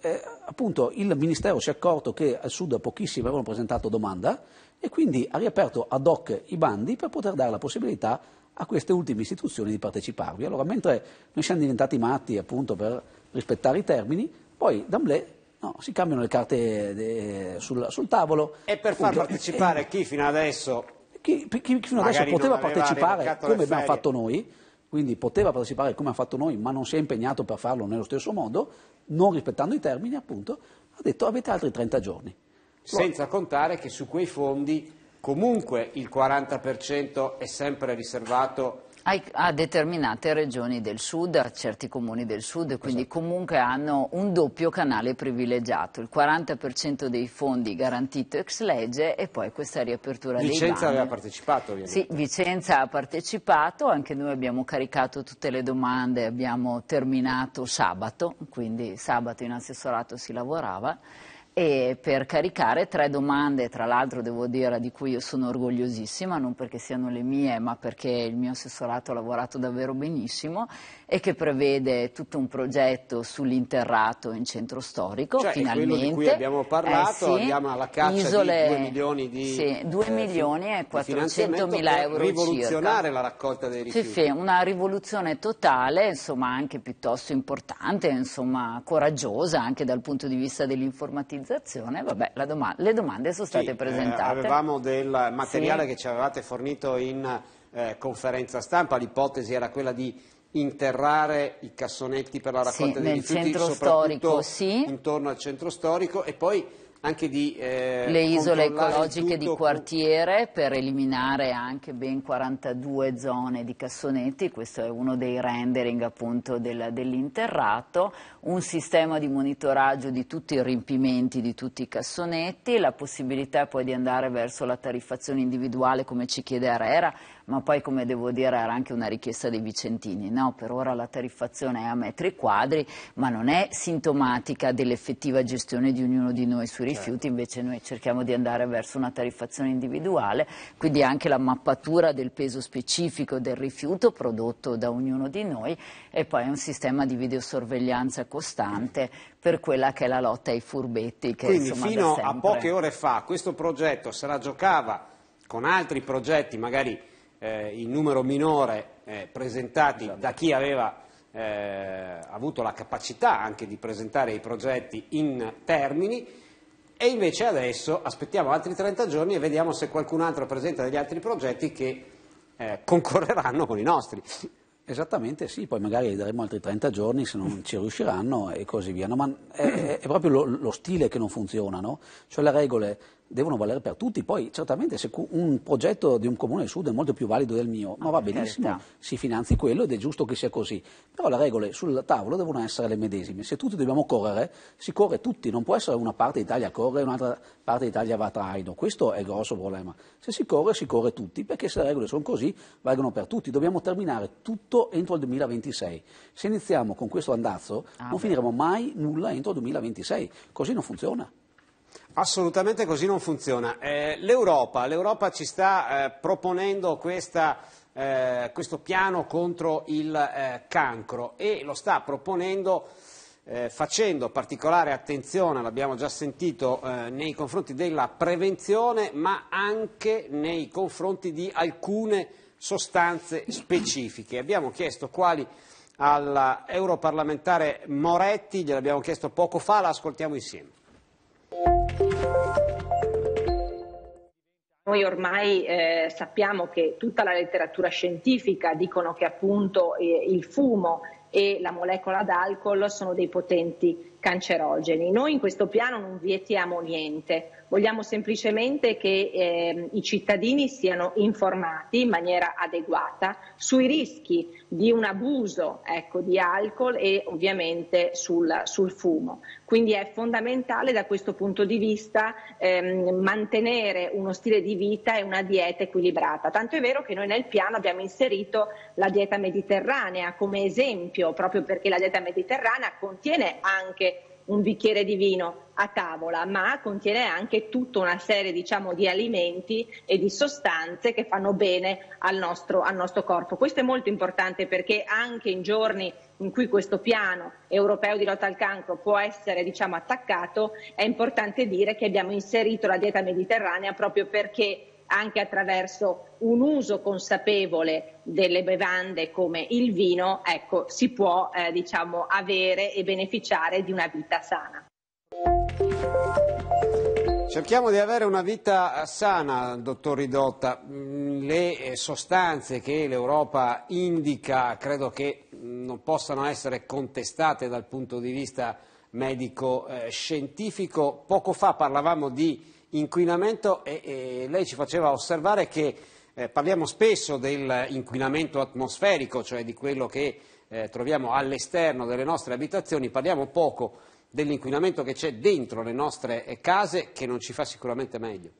eh, appunto, il Ministero si è accorto che al Sud pochissimi avevano presentato domanda e quindi ha riaperto ad hoc i bandi per poter dare la possibilità a queste ultime istituzioni di parteciparvi. Allora, mentre noi siamo diventati matti appunto per rispettare i termini, poi d'amblè no, si cambiano le carte de, eh, sul, sul, tavolo. E per far appunto, partecipare e, eh, chi fino adesso chi, chi fino adesso poteva partecipare come abbiamo fatto noi, quindi poteva partecipare come ha fatto noi, ma non si è impegnato per farlo nello stesso modo, non rispettando i termini, appunto, ha detto avete altri 30 giorni. Senza contare che su quei fondi comunque il 40% è sempre riservato a determinate regioni del sud, a certi comuni del sud, quindi esatto. comunque hanno un doppio canale privilegiato, il 40% dei fondi garantito ex legge e poi questa riapertura Vicenza dei Vicenza aveva partecipato ovviamente. Sì, Vicenza ha partecipato, anche noi abbiamo caricato tutte le domande, abbiamo terminato sabato, quindi sabato in assessorato si lavorava e per caricare tre domande, tra l'altro devo dire di cui io sono orgogliosissima, non perché siano le mie, ma perché il mio assessorato ha lavorato davvero benissimo e che prevede tutto un progetto sull'interrato in centro storico, cioè, finalmente. Quello di cui abbiamo eh, parlato, eh, sì, andiamo alla caccia isole, di 2 milioni di Sì, 2 eh, milioni e 400 mila euro rivoluzionare circa. la raccolta dei rifiuti. Sì, sì, una rivoluzione totale, insomma anche piuttosto importante, insomma coraggiosa anche dal punto di vista dell'informatizzazione. Vabbè, doma le domande sono state sì, eh, presentate. Eh, avevamo del materiale che ci avevate fornito in... Eh, conferenza stampa, l'ipotesi era quella di interrare i cassonetti per la raccolta sì, dei rifiuti, soprattutto sì. intorno al centro storico e poi anche di eh, le isole ecologiche di quartiere per eliminare anche ben 42 zone di cassonetti, questo è uno dei rendering appunto dell'interrato, un sistema di monitoraggio di tutti i riempimenti di tutti i cassonetti, la possibilità poi di andare verso la tariffazione individuale come ci chiede Arera ma poi come devo dire era anche una richiesta dei vicentini, no, per ora la tariffazione è a metri quadri, ma non è sintomatica dell'effettiva gestione di ognuno di noi sui certo. rifiuti, invece noi cerchiamo di andare verso una tariffazione individuale, quindi anche la mappatura del peso specifico del rifiuto prodotto da ognuno di noi e poi un sistema di videosorveglianza costante per quella che è la lotta ai furbetti. Che, quindi insomma, fino a poche ore fa questo progetto se la giocava con altri progetti magari eh, in numero minore eh, presentati esatto. da chi aveva eh, avuto la capacità anche di presentare i progetti in termini e invece adesso aspettiamo altri 30 giorni e vediamo se qualcun altro presenta degli altri progetti che eh, (laughs) concorreranno con i nostri. Esattamente sì, poi magari daremo altri 30 giorni se non ci riusciranno e così via, no, ma è, è proprio lo, lo, stile che non funziona, no? cioè le regole devono valere per tutti. Poi certamente se un progetto di un comune del sud è molto più valido del mio, ma ah, va certo. benissimo, si finanzi quello ed è giusto che sia così. Però le regole sul tavolo devono essere le medesime. Se tutti dobbiamo correre, si corre tutti, non può essere una parte d'Italia corre e un'altra parte d'Italia va a traino. Questo è il grosso problema. Se si corre, si corre tutti, perché se le regole sono così, valgono per tutti. Dobbiamo terminare tutto entro il 2026. Se iniziamo con questo andazzo, ah, non beh. finiremo mai nulla entro il 2026. Così non funziona. Assolutamente così non funziona. Eh, L'Europa, ci sta eh, proponendo questa, eh, questo piano contro il eh, cancro e lo sta proponendo eh, facendo particolare attenzione, l'abbiamo già sentito, eh, nei confronti della prevenzione ma anche nei confronti di alcune sostanze specifiche. Abbiamo chiesto quali all'europarlamentare Moretti, gliel'abbiamo chiesto poco fa, la ascoltiamo insieme. Noi ormai eh, sappiamo che tutta la letteratura scientifica dicono che appunto eh, il fumo e la molecola d'alcol sono dei potenti cancerogeni. Noi in questo piano non vietiamo niente, Vogliamo semplicemente che eh, i cittadini siano informati in maniera adeguata sui rischi di un abuso ecco, di alcol e ovviamente sul, sul, fumo. Quindi è fondamentale da questo punto di vista ehm, mantenere uno stile di vita e una dieta equilibrata. Tanto è vero che noi nel piano abbiamo inserito la dieta mediterranea come esempio, proprio perché la dieta mediterranea contiene anche un bicchiere di vino a tavola, ma contiene anche tutta una serie diciamo, di alimenti e di sostanze che fanno bene al nostro, al nostro corpo. Questo è molto importante perché anche in giorni in cui questo piano europeo di lotta al cancro può essere diciamo, attaccato, è importante dire che abbiamo inserito la dieta mediterranea proprio perché anche attraverso un uso consapevole delle bevande come il vino, ecco, si può eh, diciamo, avere e beneficiare di una vita sana. Cerchiamo di avere una vita eh, sana, dottor Ridotta. Mm, le eh, sostanze che l'Europa indica credo che mm, non possano essere contestate dal punto di vista medico-scientifico. Eh, Poco fa parlavamo di inquinamento e, e lei ci faceva osservare che eh, parliamo spesso dell'inquinamento atmosferico, cioè di quello che eh, troviamo all'esterno delle nostre abitazioni, parliamo poco dell'inquinamento che c'è dentro le nostre eh, case che non ci fa sicuramente meglio.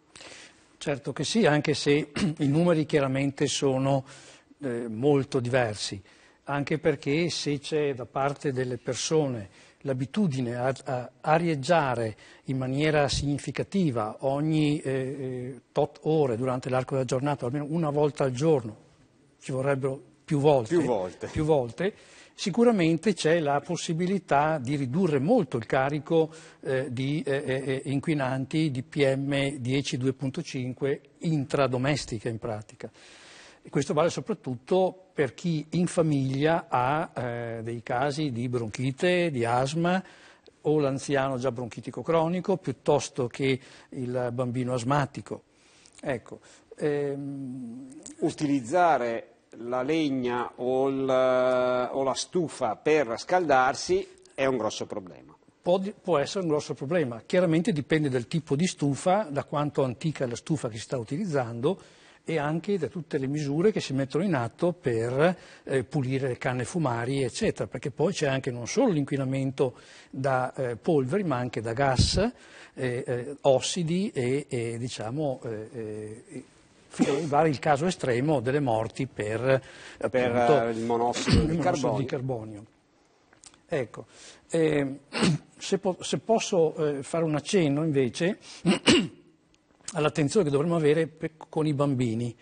Certo che sì, anche se (clears throat) i numeri chiaramente sono eh, molto diversi, anche perché se c'è da parte delle persone l'abitudine a, a, arieggiare in maniera significativa ogni eh, eh tot ore durante l'arco della giornata, almeno una volta al giorno, ci vorrebbero più volte, più volte. Più volte sicuramente c'è la possibilità di ridurre molto il carico eh, di eh, eh, eh inquinanti di PM10-2.5 intradomestica in pratica. E questo vale soprattutto per chi in famiglia ha eh, dei casi di bronchite, di asma o l'anziano già bronchitico cronico piuttosto che il bambino asmatico. Ecco, ehm... Utilizzare la legna o la, eh, o la stufa per scaldarsi è un grosso problema può, essere un grosso problema. Chiaramente dipende dal tipo di stufa, da quanto antica è la stufa che si sta utilizzando e anche da tutte le misure che si mettono in atto per eh, pulire le canne fumarie, eccetera, perché poi c'è anche non solo l'inquinamento da eh, polveri, ma anche da gas, eh, eh ossidi e, e diciamo, eh, eh, il caso estremo delle morti per, per appunto, il monossido, di, carbonio. di carbonio. Ecco, ehm, se, po se, posso fare un accenno invece all'attenzione che dovremmo avere per, con i bambini.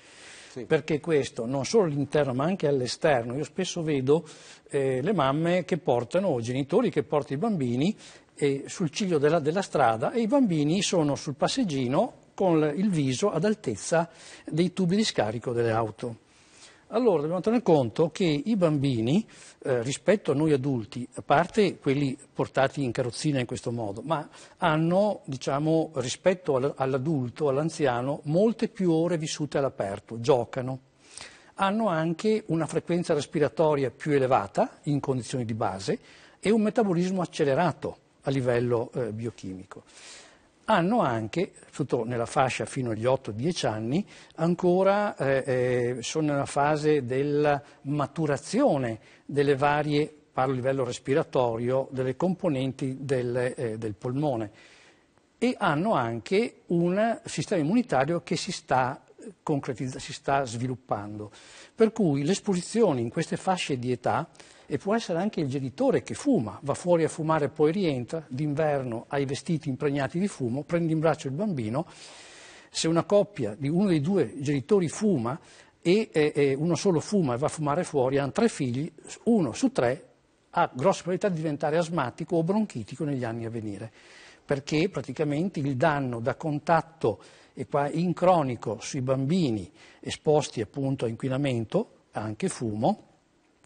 Sì. Perché questo, non solo all'interno ma anche all'esterno, io spesso vedo eh, le mamme che portano, genitori che portano i bambini eh, sul ciglio della, della strada e i bambini sono sul passeggino con il viso ad altezza dei tubi di scarico delle auto. Allora dobbiamo tener conto che i bambini, eh, rispetto a noi adulti, a parte quelli portati in carrozzina in questo modo, ma hanno, diciamo, rispetto all'adulto, all'anziano, molte più ore vissute all'aperto, giocano. Hanno anche una frequenza respiratoria più elevata in condizioni di base e un metabolismo accelerato a livello eh, biochimico hanno anche, tutto nella fascia fino agli 8-10 anni, ancora eh, eh, sono nella fase della maturazione delle varie, parlo a livello respiratorio, delle componenti del, eh, del polmone e hanno anche un sistema immunitario che si sta eh, si sta sviluppando. Per cui l'esposizione in queste fasce di età e può essere anche il genitore che fuma, va fuori a fumare e poi rientra, d'inverno ha i vestiti impregnati di fumo, prende in braccio il bambino. Se una coppia di uno dei due genitori fuma e, e, uno solo fuma e va a fumare fuori, hanno tre figli, uno su tre ha grosse probabilità di diventare asmatico o bronchitico negli anni a venire, perché praticamente il danno da contatto e qua in cronico sui bambini esposti appunto a inquinamento, anche fumo,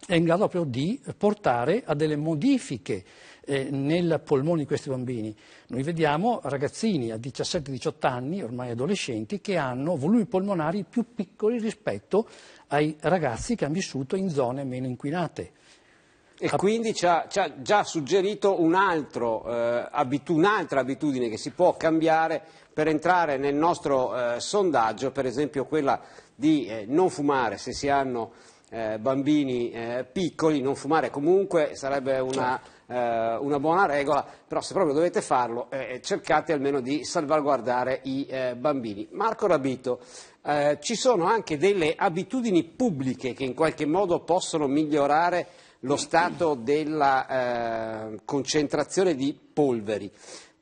è in grado proprio di portare a delle modifiche eh, nel polmone di questi bambini. Noi vediamo ragazzini a 17-18 anni, ormai adolescenti, che hanno volumi polmonari più piccoli rispetto ai ragazzi che hanno vissuto in zone meno inquinate. E quindi ci ha, ci ha già suggerito un altro, eh, abitu, un'altra abitudine che si può cambiare per entrare nel nostro eh, sondaggio, per esempio quella di eh, non fumare se si hanno eh, bambini eh, piccoli, non fumare comunque sarebbe una, eh, una, buona regola, però se proprio dovete farlo eh, eh, cercate almeno di salvaguardare i eh, bambini. Marco Rabito, ci sono anche delle abitudini pubbliche che in qualche modo possono migliorare lo stato della concentrazione di polveri.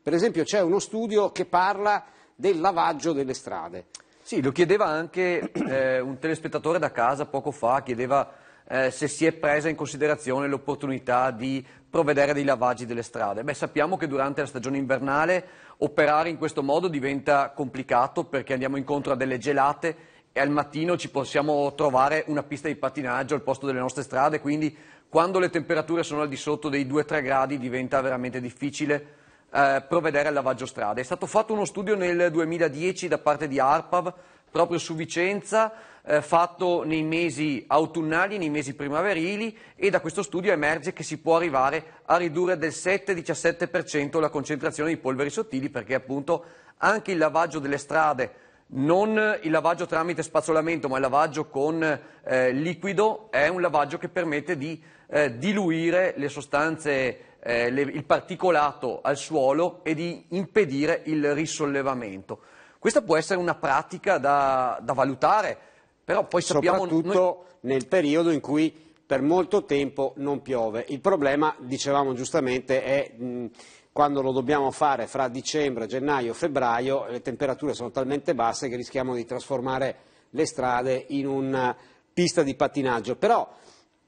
Per esempio c'è uno studio che parla del lavaggio delle strade. Sì, lo chiedeva anche eh, un telespettatore da casa poco fa, chiedeva eh, se si è presa in considerazione l'opportunità di provvedere dei lavaggi delle strade. Beh, sappiamo che durante la stagione invernale operare in questo modo diventa complicato perché andiamo incontro a delle gelate e al mattino ci possiamo trovare una pista di pattinaggio al posto delle nostre strade, quindi quando le temperature sono al di sotto dei 2-3 gradi diventa veramente difficile eh, provvedere al lavaggio strada. È stato fatto uno studio nel 2010 da parte di ARPAV proprio su Vicenza, eh, fatto nei mesi autunnali, nei mesi primaverili e da questo studio emerge che si può arrivare a ridurre del 7-17% la concentrazione di polveri sottili perché appunto anche il lavaggio delle strade non il lavaggio tramite spazzolamento, ma il lavaggio con eh, liquido è un lavaggio che permette di eh, diluire le sostanze eh, le, il particolato al suolo e di impedire il risollevamento. Questa può essere una pratica da, da valutare, però poi sappiamo... Soprattutto noi... nel periodo in cui per molto tempo non piove. Il problema, dicevamo giustamente, è... Mh, quando lo dobbiamo fare fra dicembre, gennaio e febbraio, le temperature sono talmente basse che rischiamo di trasformare le strade in una eh, pista di pattinaggio. Però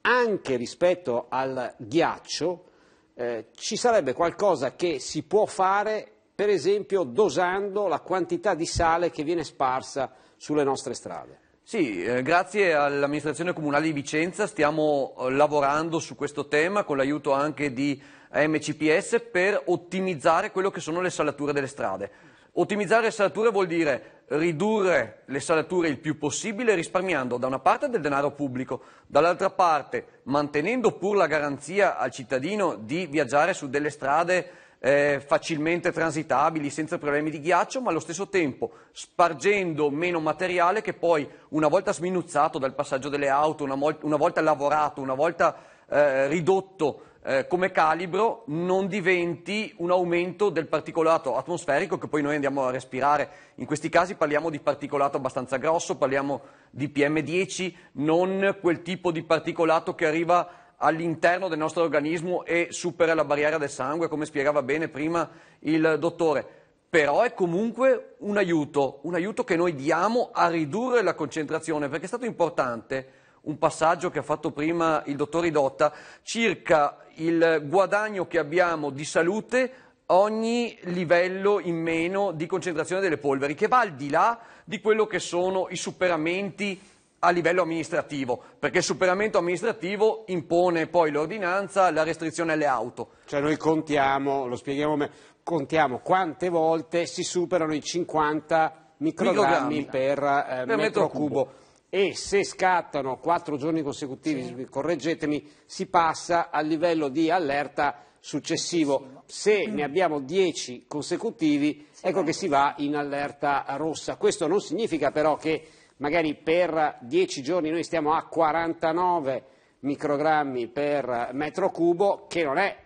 anche rispetto al ghiaccio eh, ci sarebbe qualcosa che si può fare, per esempio, dosando la quantità di sale che viene sparsa sulle nostre strade. Sì, eh, grazie all'amministrazione comunale di Vicenza stiamo eh, lavorando su questo tema con l'aiuto anche di MCPS per ottimizzare quello che sono le salature delle strade. Ottimizzare le salature vuol dire ridurre le salature il più possibile risparmiando da una parte del denaro pubblico, dall'altra parte mantenendo pur la garanzia al cittadino di viaggiare su delle strade eh, facilmente transitabili, senza problemi di ghiaccio, ma allo stesso tempo spargendo meno materiale che poi una volta sminuzzato dal passaggio delle auto, una, una volta lavorato, una volta eh, ridotto eh, come calibro non diventi un aumento del particolato atmosferico che poi noi andiamo a respirare. In questi casi parliamo di particolato abbastanza grosso, parliamo di PM10, non quel tipo di particolato che arriva all'interno del nostro organismo e supera la barriera del sangue, come spiegava bene prima il dottore però è comunque un aiuto, un aiuto che noi diamo a ridurre la concentrazione, perché è stato importante un passaggio che ha fatto prima il dottor Idotta circa il guadagno che abbiamo di salute ogni livello in meno di concentrazione delle polveri, che va al di là di quello che sono i superamenti a livello amministrativo, perché il superamento amministrativo impone poi l'ordinanza, la restrizione alle auto. Cioè noi contiamo, lo spieghiamo meglio, contiamo quante volte si superano i 50 microgrammi, microgrammi. per, eh, metro, metro cubo. cubo e se scattano quattro giorni consecutivi, sì. correggetemi, si passa al livello di allerta successivo. Se mm. ne abbiamo dieci consecutivi, sì, ecco beh. che si va in allerta rossa. Questo non significa però che magari per dieci giorni noi stiamo a 49 microgrammi per metro cubo, che non è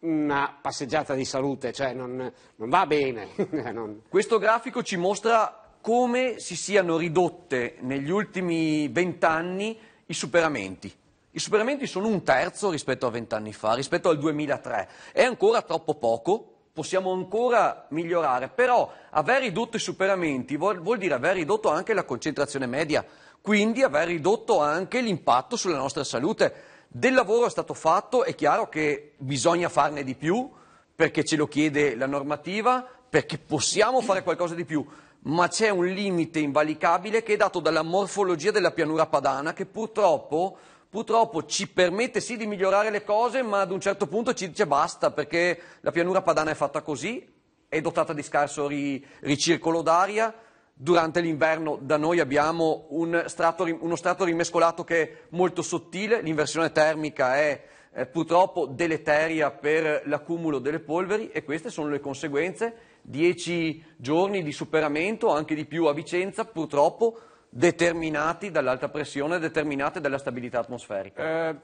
una passeggiata di salute, cioè non, non va bene. (laughs) non... Questo grafico ci mostra come si siano ridotte negli ultimi vent'anni i superamenti. I superamenti sono un terzo rispetto a vent'anni fa, rispetto al 2003. È ancora troppo poco, possiamo ancora migliorare, però aver ridotto i superamenti vuol, vuol dire aver ridotto anche la concentrazione media, quindi aver ridotto anche l'impatto sulla nostra salute. Del lavoro è stato fatto, è chiaro che bisogna farne di più, perché ce lo chiede la normativa, perché possiamo fare qualcosa di più ma c'è un limite invalicabile che è dato dalla morfologia della pianura padana che purtroppo, purtroppo, ci permette sì di migliorare le cose, ma ad un certo punto ci dice basta perché la pianura padana è fatta così, è dotata di scarso ri- ricircolo d'aria. Durante l'inverno da noi abbiamo un strato, uno strato rimescolato che è molto sottile, l'inversione termica è eh, purtroppo deleteria per l'accumulo delle polveri e queste sono le conseguenze dieci giorni di superamento, anche di più a Vicenza, purtroppo determinati dall'alta pressione, determinati dalla stabilità atmosferica. Eh,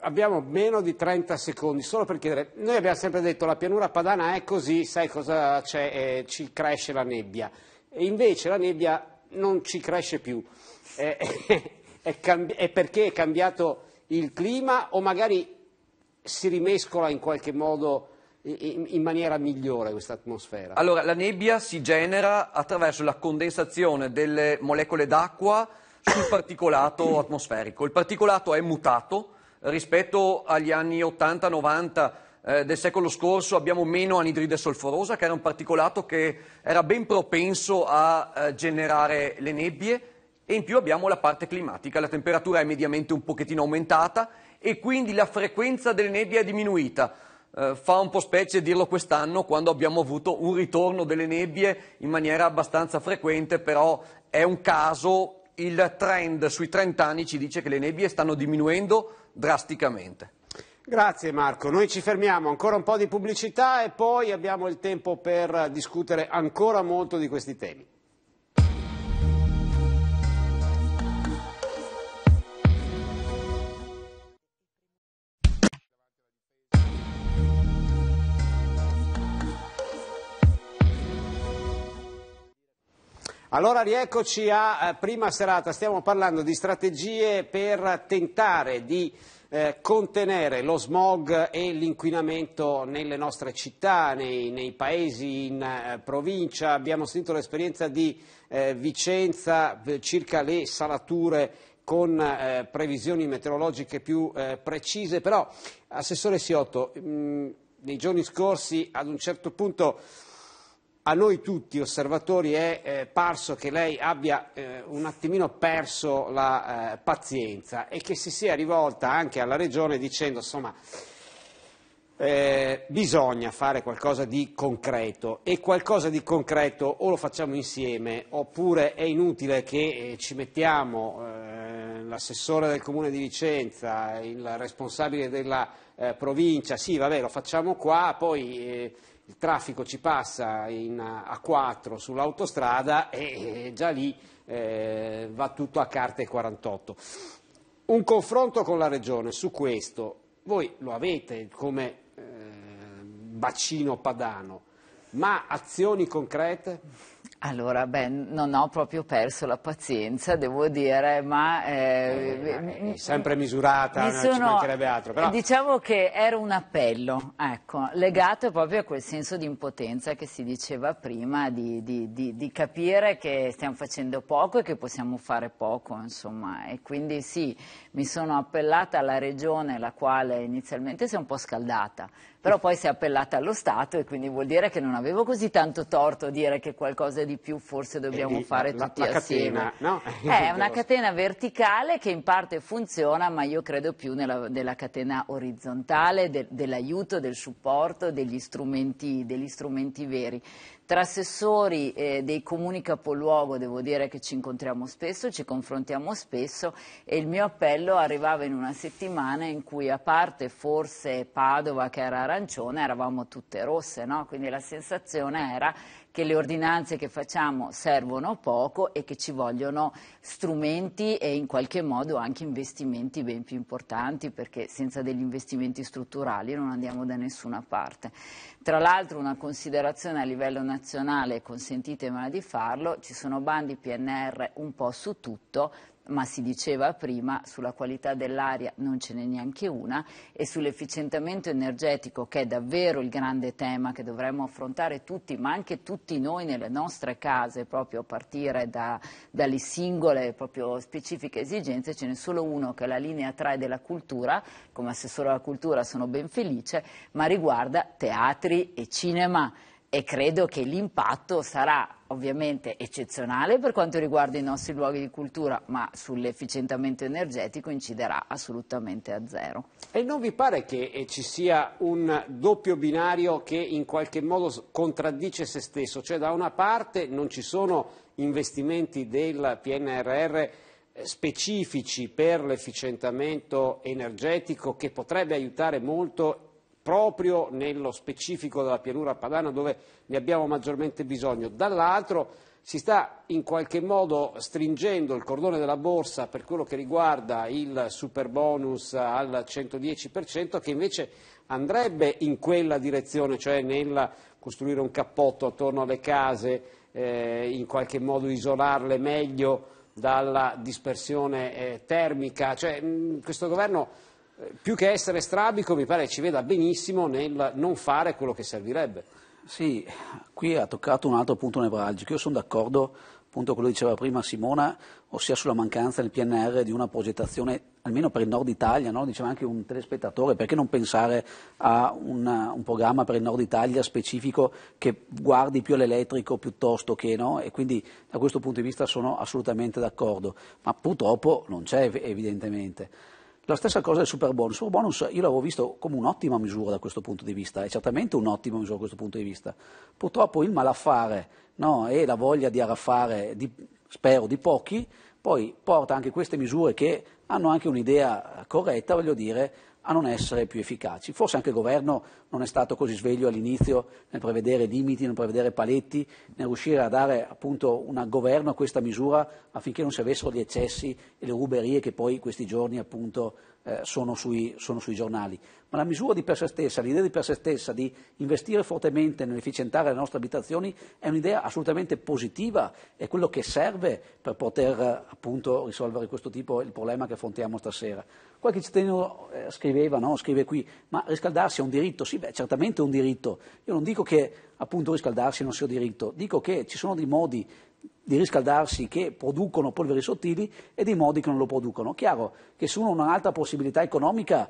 abbiamo meno di 30 secondi, solo per chiedere, noi abbiamo sempre detto la pianura padana è così, sai cosa c'è, eh, ci cresce la nebbia, e invece la nebbia non ci cresce più, eh, (laughs) è, è perché è cambiato il clima o magari si rimescola in qualche modo in maniera migliore questa atmosfera? Allora, la nebbia si genera attraverso la condensazione delle molecole d'acqua sul particolato (coughs) atmosferico. Il particolato è mutato rispetto agli anni 80-90 eh, del secolo scorso abbiamo meno anidride solforosa, che era un particolato che era ben propenso a eh, generare le nebbie e in più abbiamo la parte climatica, la temperatura è mediamente un pochettino aumentata e quindi la frequenza delle nebbie è diminuita eh, fa un po' specie dirlo quest'anno quando abbiamo avuto un ritorno delle nebbie in maniera abbastanza frequente, però è un caso, il trend sui 30 anni ci dice che le nebbie stanno diminuendo drasticamente. Grazie Marco, noi ci fermiamo ancora un po' di pubblicità e poi abbiamo il tempo per discutere ancora molto di questi temi. Allora rieccoci a eh, prima serata, stiamo parlando di strategie per tentare di eh, contenere lo smog e l'inquinamento nelle nostre città, nei, nei paesi, in eh, provincia. Abbiamo sentito l'esperienza di eh, Vicenza eh, circa le salature con eh, previsioni meteorologiche più precise, però Assessore Siotto, mh, mm, nei giorni scorsi ad un certo punto a noi tutti osservatori è eh, parso che lei abbia eh, un attimino perso la eh, pazienza e che si sia rivolta anche alla Regione dicendo insomma eh, bisogna fare qualcosa di concreto e qualcosa di concreto o lo facciamo insieme oppure è inutile che eh, ci mettiamo eh, l'assessore del Comune di Vicenza, il responsabile della provincia, sì vabbè lo facciamo qua, poi il traffico ci passa in A4 sull'autostrada e, già lì eh, va tutto a carte 48. Un confronto con la Regione su questo, voi lo avete come eh, bacino padano, ma azioni concrete? Allora, beh, non ho proprio perso la pazienza, devo dire, ma... Eh, eh, sempre misurata, mi sono, ci mancherebbe altro. Però... Diciamo che era un appello, ecco, legato proprio a quel senso di impotenza che si diceva prima, di, di, di, di capire che stiamo facendo poco e che possiamo fare poco, insomma. E quindi sì, mi sono appellata alla regione, la quale inizialmente si è un po' scaldata, però poi si è appellata allo Stato e quindi vuol dire che non avevo così tanto torto a dire che qualcosa di più forse dobbiamo eh, lì, fare la, tutti la assieme. Catena, no? Eh, (laughs) è una catena verticale che in parte funziona, ma io credo più nella, nella catena orizzontale, de, dell'aiuto, del supporto, degli strumenti, degli strumenti veri. Tra assessori eh, dei comuni capoluogo devo dire che ci incontriamo spesso, ci confrontiamo spesso e il mio appello arrivava in una settimana in cui a parte forse Padova che era arancione eravamo tutte rosse, no? quindi la sensazione era che le ordinanze che facciamo servono poco e che ci vogliono strumenti e in qualche modo anche investimenti ben più importanti perché senza degli investimenti strutturali non andiamo da nessuna parte. Tra l'altro una considerazione a livello nazionale, consentitemela di farlo, ci sono bandi PNR un po' su tutto, ma si diceva prima sulla qualità dell'aria non ce n'è neanche una e sull'efficientamento energetico che è davvero il grande tema che dovremmo affrontare tutti, ma anche tutti noi nelle nostre case, proprio a partire da, dalle singole specifiche esigenze, ce n'è solo uno che è la linea 3 della cultura, come assessore alla cultura sono ben felice, ma riguarda teatri e cinema e credo che l'impatto sarà ovviamente eccezionale per quanto riguarda i nostri luoghi di cultura, ma sull'efficientamento energetico inciderà assolutamente a zero. E non vi pare che eh, ci sia un doppio binario che in qualche modo contraddice se stesso? Cioè da una parte non ci sono investimenti del PNRR eh, specifici per l'efficientamento energetico che potrebbe aiutare molto proprio nello specifico della pianura padana dove ne abbiamo maggiormente bisogno. Dall'altro si sta in qualche modo stringendo il cordone della borsa per quello che riguarda il super bonus al 110% che invece andrebbe in quella direzione, cioè nel costruire un cappotto attorno alle case, eh, in qualche modo isolarle meglio dalla dispersione eh, termica. Cioè, mh, questo governo eh, più che essere strabico mi pare ci veda benissimo nel non fare quello che servirebbe. Sì, qui ha toccato un altro punto nevralgico. Io sono d'accordo appunto quello che diceva prima Simona, ossia sulla mancanza nel PNR di una progettazione, almeno per il nord Italia, no? diceva anche un telespettatore, perché non pensare a una, un programma per il nord Italia specifico che guardi più all'elettrico piuttosto che no? E quindi da questo punto di vista sono assolutamente d'accordo, ma purtroppo non c'è evidentemente. La stessa cosa del super bonus. Il super bonus io l'avevo visto come un'ottima misura da questo punto di vista, è certamente un'ottima misura da questo punto di vista. Purtroppo il malaffare no, e la voglia di araffare, di, spero, di pochi, poi porta anche queste misure che hanno anche un'idea corretta, voglio dire, a non essere più efficaci. Forse anche il governo non è stato così sveglio all'inizio nel prevedere limiti, nel prevedere paletti, nel riuscire a dare appunto un governo a questa misura affinché non si avessero gli eccessi e le ruberie che poi questi giorni appunto eh, sono, sui, sono, sui, giornali. Ma la misura di per sé stessa, l'idea di per sé stessa di investire fortemente nell'efficientare le nostre abitazioni è un'idea assolutamente positiva, è quello che serve per poter appunto risolvere questo tipo di problema che affrontiamo stasera. Qualche cittadino eh, scriveva, no? scrive qui, ma riscaldarsi è un diritto? Sì, beh, certamente è un diritto. Io non dico che appunto riscaldarsi non sia un diritto, dico che ci sono dei modi di riscaldarsi che producono polveri sottili e dei modi che non lo producono. Chiaro che se uno non ha un'altra possibilità economica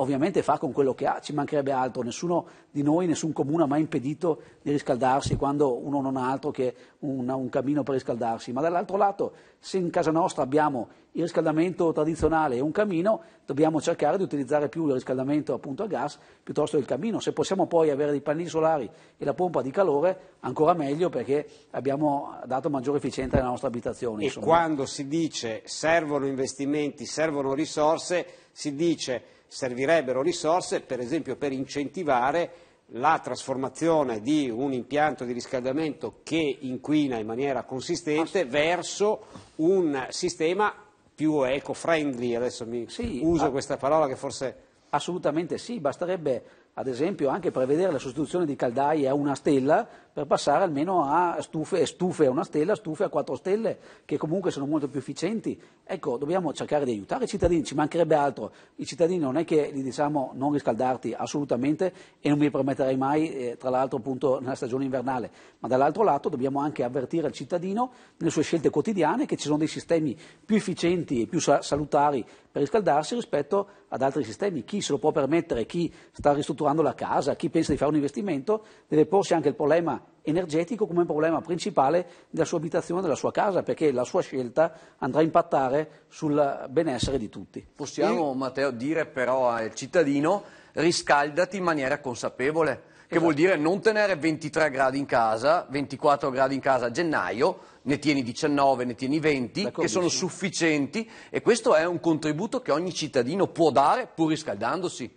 ovviamente fa con quello che ha, ci mancherebbe altro, nessuno di noi, nessun comune ha mai impedito di riscaldarsi quando uno non ha altro che un, un cammino per riscaldarsi, ma dall'altro lato se in casa nostra abbiamo il riscaldamento tradizionale e un cammino, dobbiamo cercare di utilizzare più il riscaldamento appunto a gas piuttosto che il cammino, se possiamo poi avere dei pannelli solari e la pompa di calore ancora meglio perché abbiamo dato maggiore efficienza alla nostra abitazione. E quando si dice servono investimenti, servono risorse, si dice servirebbero risorse per esempio per incentivare la trasformazione di un impianto di riscaldamento che inquina in maniera consistente verso un sistema più eco-friendly, adesso mi sì, uso questa parola che forse... Assolutamente sì, basterebbe ad esempio anche prevedere la sostituzione di caldaie a una stella per passare almeno a stufe, stufe a una stella, stufe a quattro stelle, che comunque sono molto più efficienti. Ecco, dobbiamo cercare di aiutare i cittadini, ci mancherebbe altro. I cittadini non è che gli diciamo non riscaldarti assolutamente e non mi permetterei mai, eh, tra l'altro appunto nella stagione invernale, ma dall'altro lato dobbiamo anche avvertire il cittadino nelle sue scelte quotidiane che ci sono dei sistemi più efficienti e più salutari per riscaldarsi rispetto ad altri sistemi. Chi se lo può permettere, chi sta ristrutturando la casa, chi pensa di fare un investimento, deve porsi anche il problema energetico come un problema principale della sua abitazione, della sua casa, perché la sua scelta andrà a impattare sul benessere di tutti. Possiamo, Matteo, dire però al cittadino riscaldati in maniera consapevole, che vuol esatto. dire non tenere 23 gradi in casa, 24 gradi in casa a gennaio, ne tieni 19, ne tieni 20, che sono sufficienti e questo è un contributo che ogni cittadino può dare pur riscaldandosi.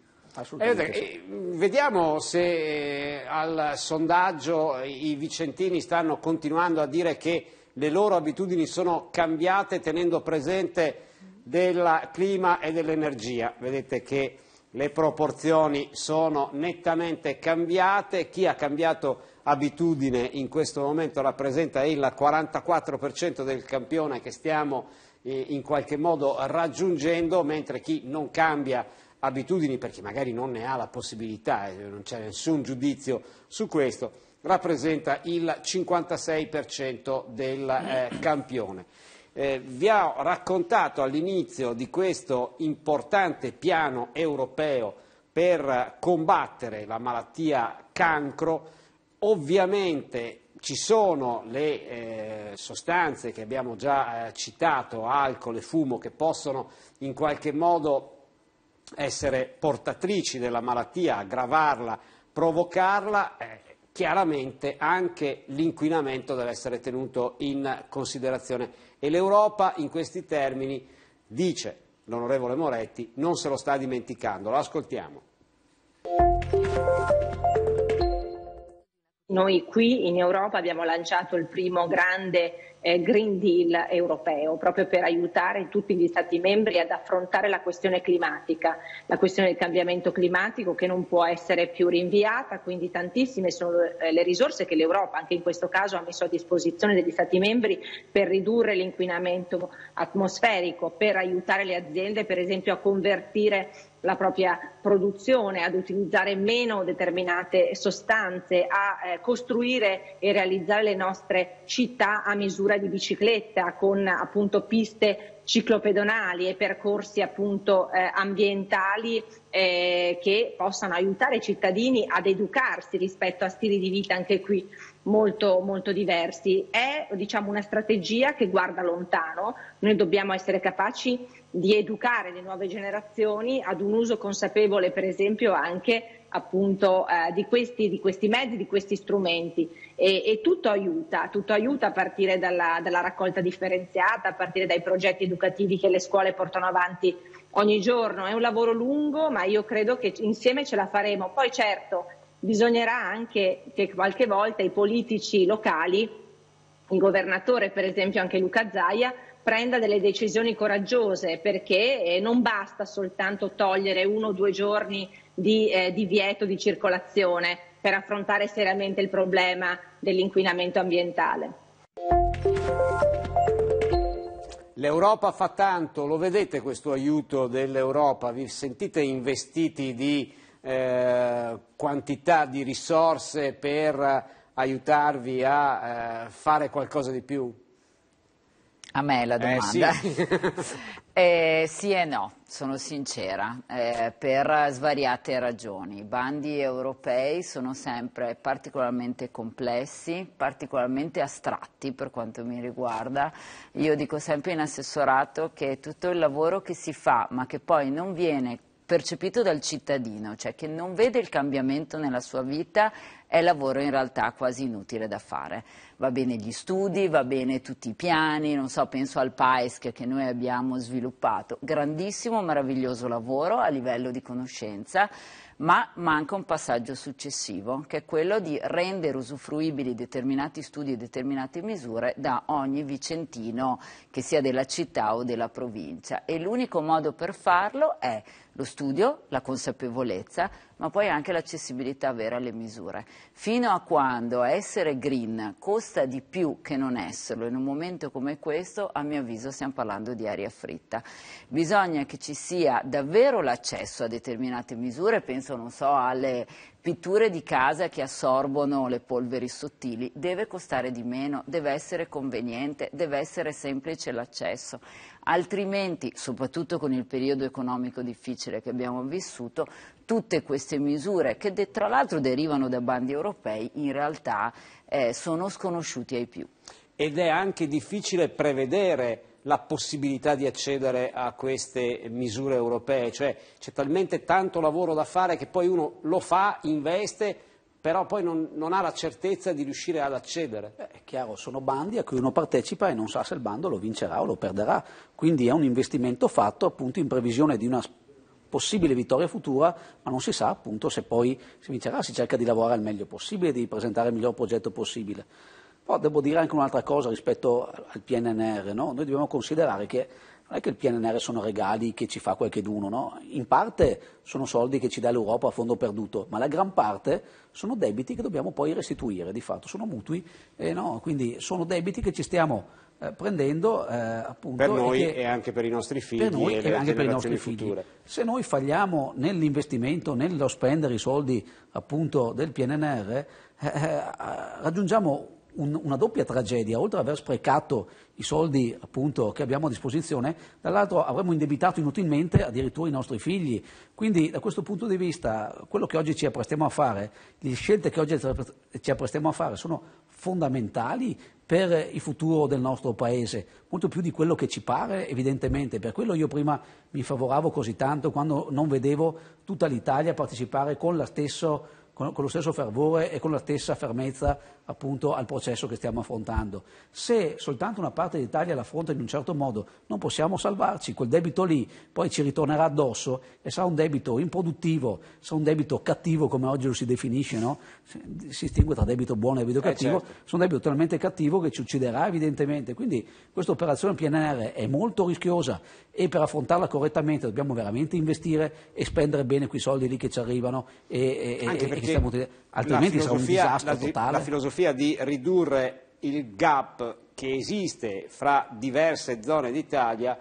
Eh, eh, vediamo se eh, al sondaggio i vicentini stanno continuando a dire che le loro abitudini sono cambiate tenendo presente del clima e dell'energia. Vedete che le proporzioni sono nettamente cambiate, chi ha cambiato abitudine in questo momento rappresenta il 44% del campione che stiamo eh, in qualche modo raggiungendo, mentre chi non cambia abitudini perché magari non ne ha la possibilità e eh, non c'è nessun giudizio su questo, rappresenta il 56% del eh, campione. Eh, vi ho raccontato all'inizio di questo importante piano europeo per combattere la malattia cancro, ovviamente ci sono le eh, sostanze che abbiamo già eh, citato, alcol e fumo, che possono in qualche modo essere portatrici della malattia, aggravarla, provocarla, eh, chiaramente anche l'inquinamento deve essere tenuto in considerazione e l'Europa in questi termini dice l'onorevole Moretti non se lo sta dimenticando, lo ascoltiamo. Noi qui in Europa abbiamo lanciato il primo grande eh, Green Deal europeo, proprio per aiutare tutti gli Stati membri ad affrontare la questione climatica, la questione del cambiamento climatico che non può essere più rinviata, quindi tantissime sono eh, le risorse che l'Europa, anche in questo caso, ha messo a disposizione degli Stati membri per ridurre l'inquinamento atmosferico, per aiutare le aziende, per esempio, a convertire la propria produzione, ad utilizzare meno determinate sostanze, a eh, costruire e realizzare le nostre città a misura di bicicletta con appunto piste ciclopedonali e percorsi appunto eh, ambientali eh, che possano aiutare i cittadini ad educarsi rispetto a stili di vita anche qui molto, molto diversi. È diciamo, una strategia che guarda lontano, noi dobbiamo essere capaci di educare le nuove generazioni ad un uso consapevole, per esempio, anche appunto eh, di, questi, di, questi, mezzi, di questi strumenti e, e tutto aiuta, tutto aiuta a partire dalla, dalla, raccolta differenziata, a partire dai progetti educativi che le scuole portano avanti ogni giorno. È un lavoro lungo ma io credo che insieme ce la faremo. Poi certo bisognerà anche che qualche volta i politici locali, il governatore per esempio anche Luca Zaia, prenda delle decisioni coraggiose perché eh, non basta soltanto togliere uno o due giorni di eh, divieto di circolazione per affrontare seriamente il problema dell'inquinamento ambientale. L'Europa fa tanto, lo vedete questo aiuto dell'Europa, vi sentite investiti di eh, quantità di risorse per aiutarvi a eh, fare qualcosa di più? A me la domanda. Eh, sì. (laughs) eh, sì. e no, sono sincera, eh, per svariate ragioni. I bandi europei sono sempre particolarmente complessi, particolarmente astratti per quanto mi riguarda. Io dico sempre in assessorato che tutto il lavoro che si fa, ma che poi non viene percepito dal cittadino, cioè che non vede il cambiamento nella sua vita, è lavoro in realtà quasi inutile da fare. Va bene gli studi, va bene tutti i piani, non so, penso al PAESC che noi abbiamo sviluppato, grandissimo, meraviglioso lavoro a livello di conoscenza, ma manca un passaggio successivo, che è quello di rendere usufruibili determinati studi e determinate misure da ogni vicentino, che sia della città o della provincia. E l'unico modo per farlo è lo studio, la consapevolezza, ma poi anche l'accessibilità vera alle misure. Fino a quando essere green costa di più che non esserlo, in un momento come questo, a mio avviso stiamo parlando di aria fritta. Bisogna che ci sia davvero l'accesso a determinate misure, penso non so alle pitture di casa che assorbono le polveri sottili, deve costare di meno, deve essere conveniente, deve essere semplice l'accesso altrimenti, soprattutto con il periodo economico difficile che abbiamo vissuto, tutte queste misure, che tra l'altro derivano da bandi europei, in realtà eh, sono sconosciuti ai più. Ed è anche difficile prevedere la possibilità di accedere a queste misure europee, cioè c'è talmente tanto lavoro da fare che poi uno lo fa, investe, però poi non, non, ha la certezza di riuscire ad accedere. È chiaro, sono bandi a cui uno partecipa e non sa se il bando lo vincerà o lo perderà, quindi è un investimento fatto appunto in previsione di una possibile vittoria futura, ma non si sa appunto se poi si vincerà, si cerca di lavorare il meglio possibile, di presentare il miglior progetto possibile. Però devo dire anche un'altra cosa rispetto al PNR, no? noi dobbiamo considerare che non è che il PNR sono regali che ci fa qualcheduno, no? In parte sono soldi che ci dà l'Europa a fondo perduto, ma la gran parte sono debiti che dobbiamo poi restituire, di fatto sono mutui, eh, no? quindi sono debiti che ci stiamo eh, prendendo eh, appunto... Per noi che, e anche per i nostri figli per noi, e, e anche per i nostri future. figli. Se noi falliamo nell'investimento, nello spendere i soldi appunto del PNR, eh, eh, raggiungiamo un, una doppia tragedia, oltre ad aver sprecato i soldi appunto, che abbiamo a disposizione, dall'altro avremmo indebitato inutilmente addirittura i nostri figli. Quindi da questo punto di vista quello che oggi ci apprestiamo a fare, le scelte che oggi ci apprestiamo a fare sono fondamentali per il futuro del nostro Paese, molto più di quello che ci pare evidentemente, per quello io prima mi favoravo così tanto quando non vedevo tutta l'Italia partecipare con, stesso, con, con lo stesso fervore e con la stessa fermezza appunto al processo che stiamo affrontando. Se soltanto una parte d'Italia l'affronta in un certo modo, non possiamo salvarci, quel debito lì poi ci ritornerà addosso e sarà un debito improduttivo, sarà un debito cattivo come oggi lo si definisce, no? si distingue tra debito buono e debito eh, cattivo, eh certo. sono un debito talmente cattivo che ci ucciderà evidentemente, quindi questa operazione PNR è molto rischiosa e per affrontarla correttamente dobbiamo veramente investire e spendere bene quei soldi lì che ci arrivano e, e, e che stiamo utilizzando altrimenti sarà un disastro totale. La, filosofia di ridurre il gap che esiste fra diverse zone d'Italia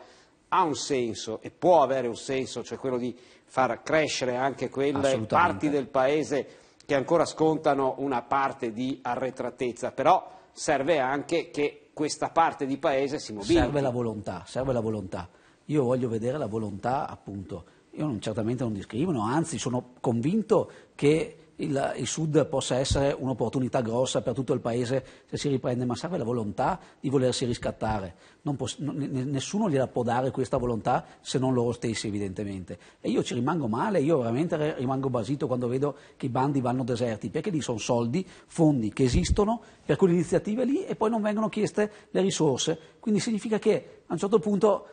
ha un senso e può avere un senso, cioè quello di far crescere anche quelle parti del paese che ancora scontano una parte di arretratezza, però serve anche che questa parte di paese si mobiliti. Serve la volontà, serve la volontà. Io voglio vedere la volontà, appunto. Io non, certamente non discrimino, anzi sono convinto che il, il Sud possa essere un'opportunità grossa per tutto il Paese se si riprende, ma serve la volontà di volersi riscattare. Poss- n- nessuno gliela può dare questa volontà se non loro stessi, evidentemente. E io ci rimango male, io veramente rimango basito quando vedo che i bandi vanno deserti, perché lì sono soldi, fondi che esistono per quelle iniziative lì e poi non vengono chieste le risorse. Quindi significa che a un certo punto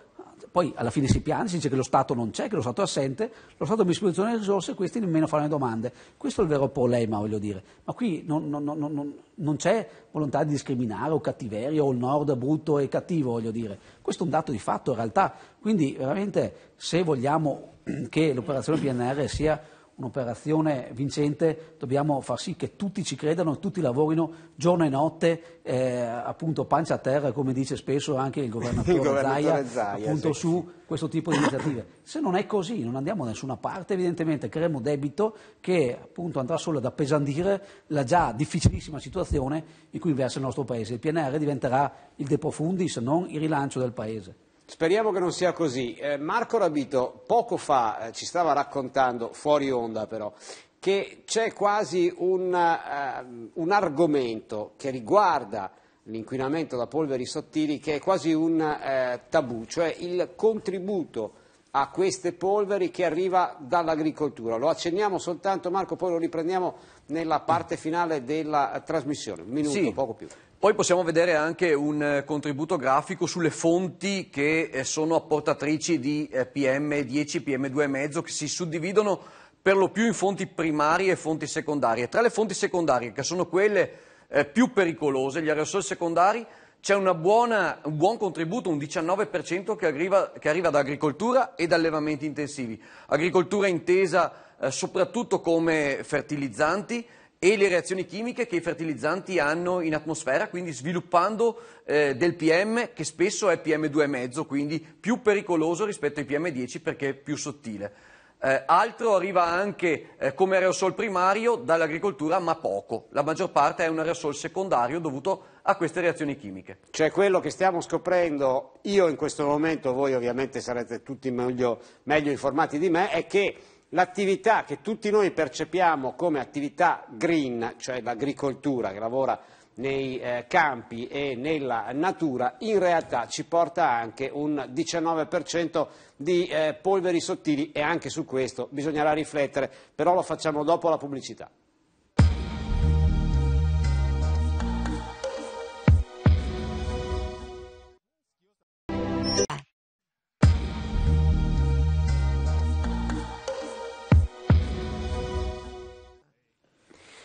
poi alla fine si piange, si dice che lo Stato non c'è, che lo Stato è assente, lo Stato ha a disposizione le risorse e questi nemmeno fanno le domande. Questo è il vero problema, voglio dire. Ma qui non, non, non, non c'è volontà di discriminare o cattiveria o il nord brutto e cattivo, voglio dire. Questo è un dato di fatto in realtà. Quindi veramente se vogliamo (clears throat) che l'operazione PNR sia un'operazione vincente, dobbiamo far sì che tutti ci credano e tutti lavorino giorno e notte, eh, appunto pancia a terra, come dice spesso anche il governatore, (laughs) il governatore Zaia, Zaia, appunto sì. su questo tipo di iniziative. Se non è così, non andiamo da nessuna parte, evidentemente creeremo debito che appunto andrà solo ad appesantire la già difficilissima situazione in cui versa il nostro Paese. Il PNR diventerà il deprofundis, non il rilancio del Paese. Speriamo che non sia così. Eh, Marco Rabito poco fa eh, ci stava raccontando, fuori onda però, che c'è quasi un, uh, un, argomento che riguarda l'inquinamento da polveri sottili che è quasi un uh, tabù, cioè il contributo a queste polveri che arriva dall'agricoltura. Lo accenniamo soltanto Marco, poi lo riprendiamo nella parte finale della trasmissione, un minuto, sì. poco più. Poi possiamo vedere anche un eh, contributo grafico sulle fonti che eh, sono apportatrici di PM10, eh, PM2,5 che si suddividono per lo più in fonti primarie e fonti secondarie. Tra le fonti secondarie, che sono quelle più pericolose, gli aerosol secondari, c'è buona, un buon contributo, un 19% che arriva, che arriva, da agricoltura e da allevamenti intensivi. Agricoltura intesa soprattutto come fertilizzanti, e le reazioni chimiche che i fertilizzanti hanno in atmosfera, quindi sviluppando eh, del PM che spesso è PM2,5, quindi più pericoloso rispetto ai PM10 perché è più sottile. Eh, altro arriva anche eh, come aerosol primario dall'agricoltura, ma poco. La maggior parte è un aerosol secondario dovuto a queste reazioni chimiche. Cioè quello che stiamo scoprendo, io in questo momento, voi ovviamente sarete tutti meglio, meglio informati di me, è che l'attività che tutti noi percepiamo come attività green, cioè l'agricoltura che lavora nei eh, campi e nella natura, in realtà ci porta anche un 19% di eh, polveri sottili e anche su questo bisognerà riflettere, però lo facciamo dopo la pubblicità.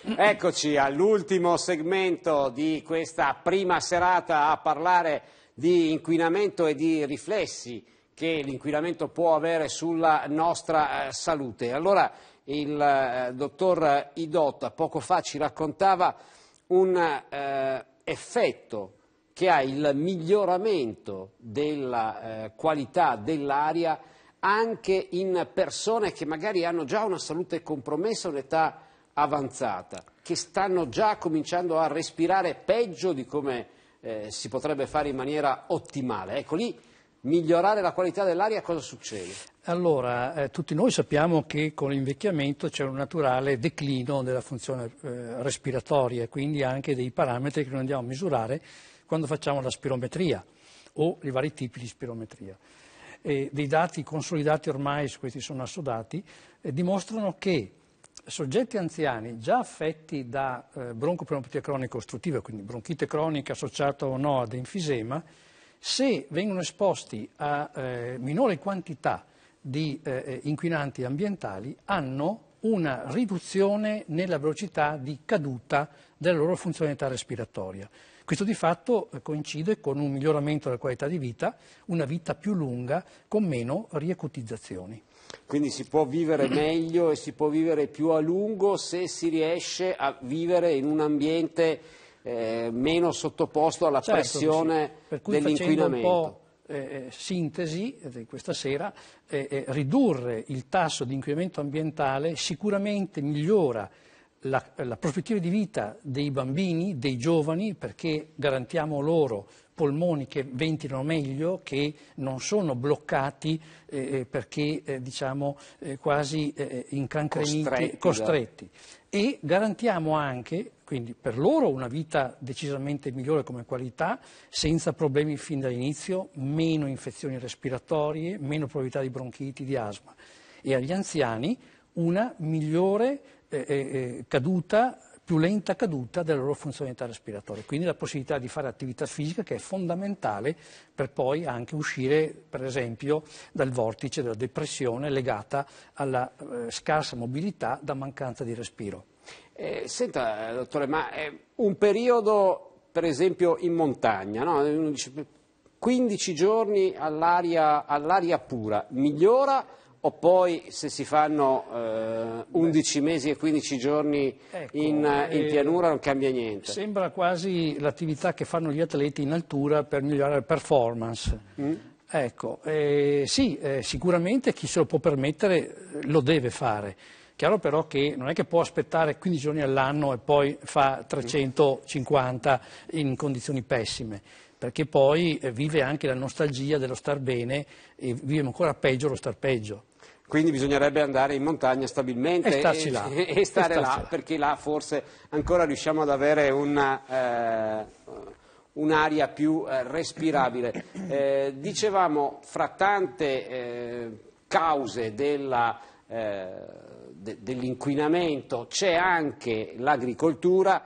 Eccoci all'ultimo segmento di questa prima serata a parlare di inquinamento e di riflessi che l'inquinamento può avere sulla nostra eh, salute. Allora il eh, dottor Idotta poco fa ci raccontava un eh, effetto che ha il miglioramento della eh, qualità dell'aria anche in persone che magari hanno già una salute compromessa, un'età avanzata, che stanno già cominciando a respirare peggio di come eh, si potrebbe fare in maniera ottimale. Ecco lì migliorare la qualità dell'aria cosa succede? Allora, eh, tutti noi sappiamo che con l'invecchiamento c'è un naturale declino della funzione eh, respiratoria e quindi anche dei parametri che noi andiamo a misurare quando facciamo la spirometria o i vari tipi di spirometria. E dei dati consolidati ormai, questi sono assodati, eh, dimostrano che soggetti anziani già affetti da eh, broncopneumopatia cronica ostruttiva, quindi bronchite cronica associata o no ad enfisema, se vengono esposti a eh, minore quantità di eh, inquinanti ambientali, hanno una riduzione nella velocità di caduta della loro funzionalità respiratoria. Questo di fatto eh, coincide con un miglioramento della qualità di vita, una vita più lunga con meno riacutizzazioni. Quindi si può vivere meglio e si può vivere più a lungo se si riesce a vivere in un ambiente eh, meno sottoposto alla certo, pressione un po' Eh, eh sintesi eh, di questa sera, eh, eh, ridurre il tasso di inquinamento ambientale sicuramente migliora la, la prospettiva di vita dei bambini, dei giovani, perché garantiamo loro polmoni che ventilano meglio, che non sono bloccati eh, eh perché eh, diciamo eh, quasi eh, incancreniti, costretti. costretti. E garantiamo anche, quindi per loro, una vita decisamente migliore come qualità, senza problemi fin dall'inizio, meno infezioni respiratorie, meno probabilità di bronchiti, di asma. E agli anziani una migliore eh, caduta più lenta caduta della loro funzionalità respiratoria, quindi la possibilità di fare attività fisica che è fondamentale per poi anche uscire per esempio dal vortice della depressione legata alla eh, scarsa mobilità da mancanza di respiro. Eh, senta eh, dottore, ma eh, un periodo per esempio in montagna, no? 15 giorni all'aria, all'aria pura, migliora? o poi se si fanno eh, 11 Beh. mesi e 15 giorni ecco, in, eh, in, pianura non cambia niente. Sembra quasi l'attività che fanno gli atleti in altura per migliorare la performance. Mm. Ecco, eh, sì, eh, sicuramente chi se lo può permettere eh, lo deve fare. Chiaro però che non è che può aspettare 15 giorni all'anno e poi fa 350 in condizioni pessime perché poi eh, vive anche la nostalgia dello star bene e vive ancora peggio lo star peggio. Quindi bisognerebbe andare in montagna stabilmente e, e, là. (laughs) e stare e là, là, perché là forse ancora riusciamo ad avere una, eh, un'aria più eh, respirabile. Eh, dicevamo, fra tante eh, cause della, eh, de, dell'inquinamento c'è anche l'agricoltura.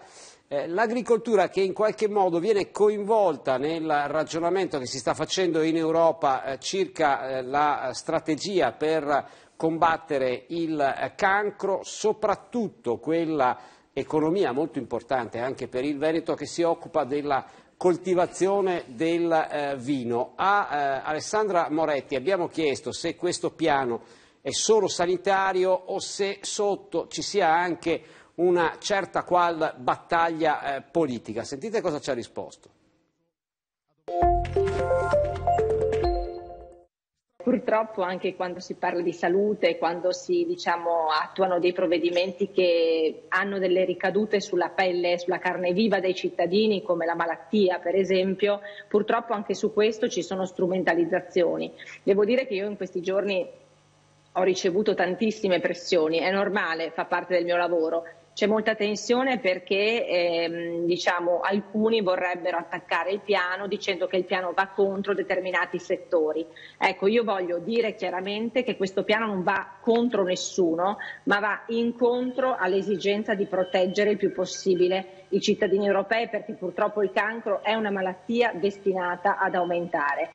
Eh, l'agricoltura che in qualche modo viene coinvolta nel ragionamento che si sta facendo in Europa eh, circa eh, la strategia per combattere il cancro, soprattutto quella economia molto importante anche per il Veneto che si occupa della coltivazione del vino. A Alessandra Moretti abbiamo chiesto se questo piano è solo sanitario o se sotto ci sia anche una certa qual battaglia eh, politica. Sentite cosa ci ha risposto. Purtroppo anche quando si parla di salute, quando si diciamo, attuano dei provvedimenti che hanno delle ricadute sulla pelle, sulla carne viva dei cittadini, come la malattia per esempio, purtroppo anche su questo ci sono strumentalizzazioni. Devo dire che io in questi giorni ho ricevuto tantissime pressioni, è normale, fa parte del mio lavoro, c'è molta tensione perché ehm, diciamo, alcuni vorrebbero attaccare il piano dicendo che il piano va contro determinati settori. Ecco, io voglio dire chiaramente che questo piano non va contro nessuno, ma va incontro all'esigenza di proteggere il più possibile i cittadini europei perché purtroppo il cancro è una malattia destinata ad aumentare.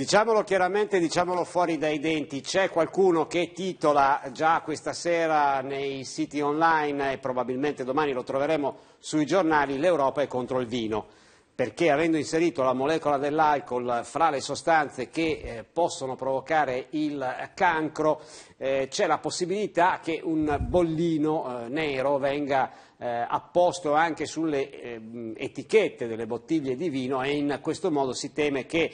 Diciamolo chiaramente, diciamolo fuori dai denti, c'è qualcuno che titola già questa sera nei siti online e probabilmente domani lo troveremo sui giornali l'Europa è contro il vino, perché avendo inserito la molecola dell'alcol fra le sostanze che eh, possono provocare il cancro, eh, c'è la possibilità che un bollino eh, nero venga eh, apposto anche sulle ehm, etichette delle bottiglie di vino e in questo modo si teme che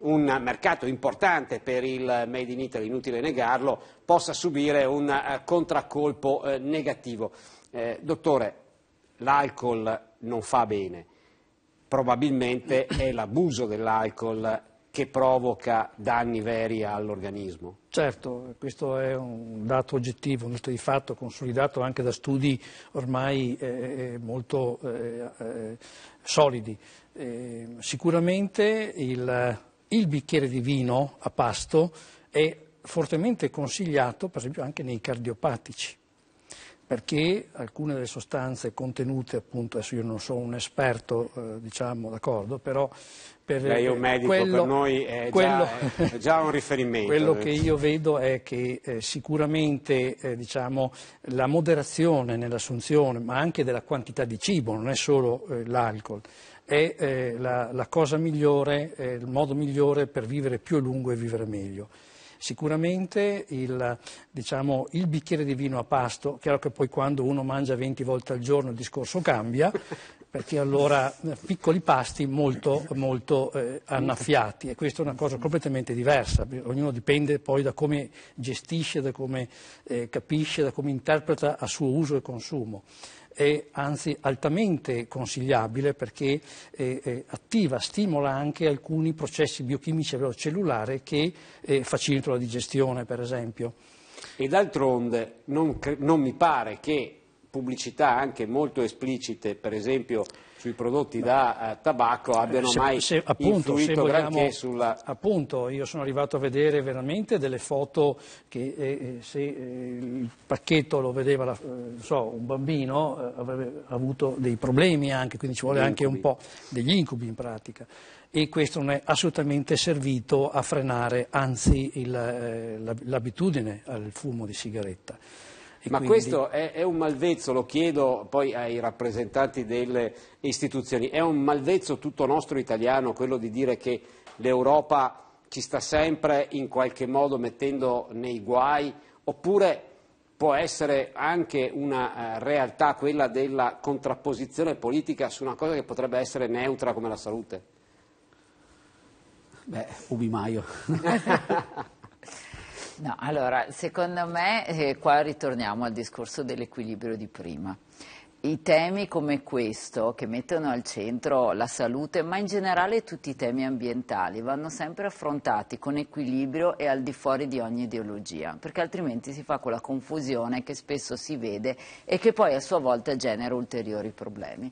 un mercato importante per il Made in Italy, inutile negarlo, possa subire un eh, contraccolpo eh, negativo. Eh, dottore, l'alcol non fa bene, probabilmente è l'abuso dell'alcol che provoca danni veri all'organismo. Certo, questo è un dato oggettivo, un dato di fatto consolidato anche da studi ormai eh, eh molto eh, solidi. sicuramente il il bicchiere di vino a pasto è fortemente consigliato, per esempio, anche nei cardiopatici perché alcune delle sostanze contenute, appunto, adesso io non sono un esperto, eh, diciamo, d'accordo, però per, Lei è un medico, quello, per noi è, quello, già, è già, un riferimento. Quello eh. che io vedo è che eh, sicuramente eh, diciamo, la moderazione nell'assunzione, ma anche della quantità di cibo, non è solo eh, l'alcol, è eh, la, la, cosa migliore, il modo migliore per vivere più a lungo e vivere meglio. Sicuramente il, diciamo, il bicchiere di vino a pasto, chiaro che poi quando uno mangia 20 volte al giorno il discorso cambia, perché allora eh, piccoli pasti molto, molto eh, annaffiati e questa è una cosa completamente diversa, ognuno dipende poi da come gestisce, da come eh, capisce, da come interpreta a suo uso e consumo è anzi altamente consigliabile perché eh, eh, attiva, stimola anche alcuni processi biochimici a livello cellulare che eh, facilitano la digestione, per esempio. E d'altronde non, non mi pare che pubblicità anche molto esplicite, per esempio sui prodotti da eh, tabacco abbiano se, mai se, appunto, influito granché sulla... Appunto, io sono arrivato a vedere veramente delle foto che eh, eh se eh, il pacchetto lo vedeva la, eh, so, un bambino avrebbe avuto dei problemi anche, quindi ci vuole anche un po' degli incubi in pratica e questo non è assolutamente servito a frenare anzi il, l'abitudine al fumo di sigaretta. E Ma quindi... questo è, è, un malvezzo, lo chiedo poi ai rappresentanti delle istituzioni, è un malvezzo tutto nostro italiano quello di dire che l'Europa ci sta sempre in qualche modo mettendo nei guai oppure può essere anche una eh, realtà quella della contrapposizione politica su una cosa che potrebbe essere neutra come la salute? Beh, Ubi Maio. (laughs) (laughs) No, allora, secondo me, eh, qua ritorniamo al discorso dell'equilibrio di prima. I temi come questo, che mettono al centro la salute, ma in generale tutti i temi ambientali, vanno sempre affrontati con equilibrio e al di fuori di ogni ideologia, perché altrimenti si fa quella confusione che spesso si vede e che poi a sua volta genera ulteriori problemi.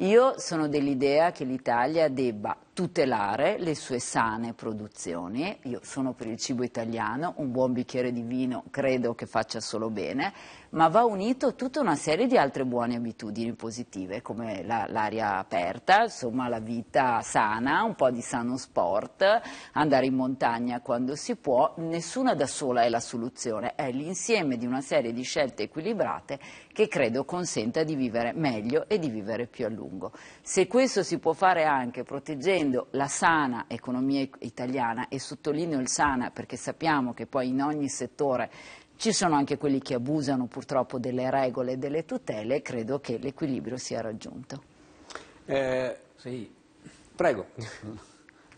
Io sono dell'idea che l'Italia debba tutelare le sue sane produzioni. Io sono per il cibo italiano, un buon bicchiere di vino credo che faccia solo bene, ma va unito tutta una serie di altre buone abitudini positive, come la, l'aria aperta, insomma la vita sana, un po' di sano sport, andare in montagna quando si può. Nessuna da sola è la soluzione, è l'insieme di una serie di scelte equilibrate che credo consenta di vivere meglio e di vivere più a lungo. Se questo si può fare anche proteggendo favorendo la sana economia italiana e sottolineo il sana perché sappiamo che poi in ogni settore ci sono anche quelli che abusano purtroppo delle regole e delle tutele credo che l'equilibrio sia raggiunto. Eh, sì. Prego.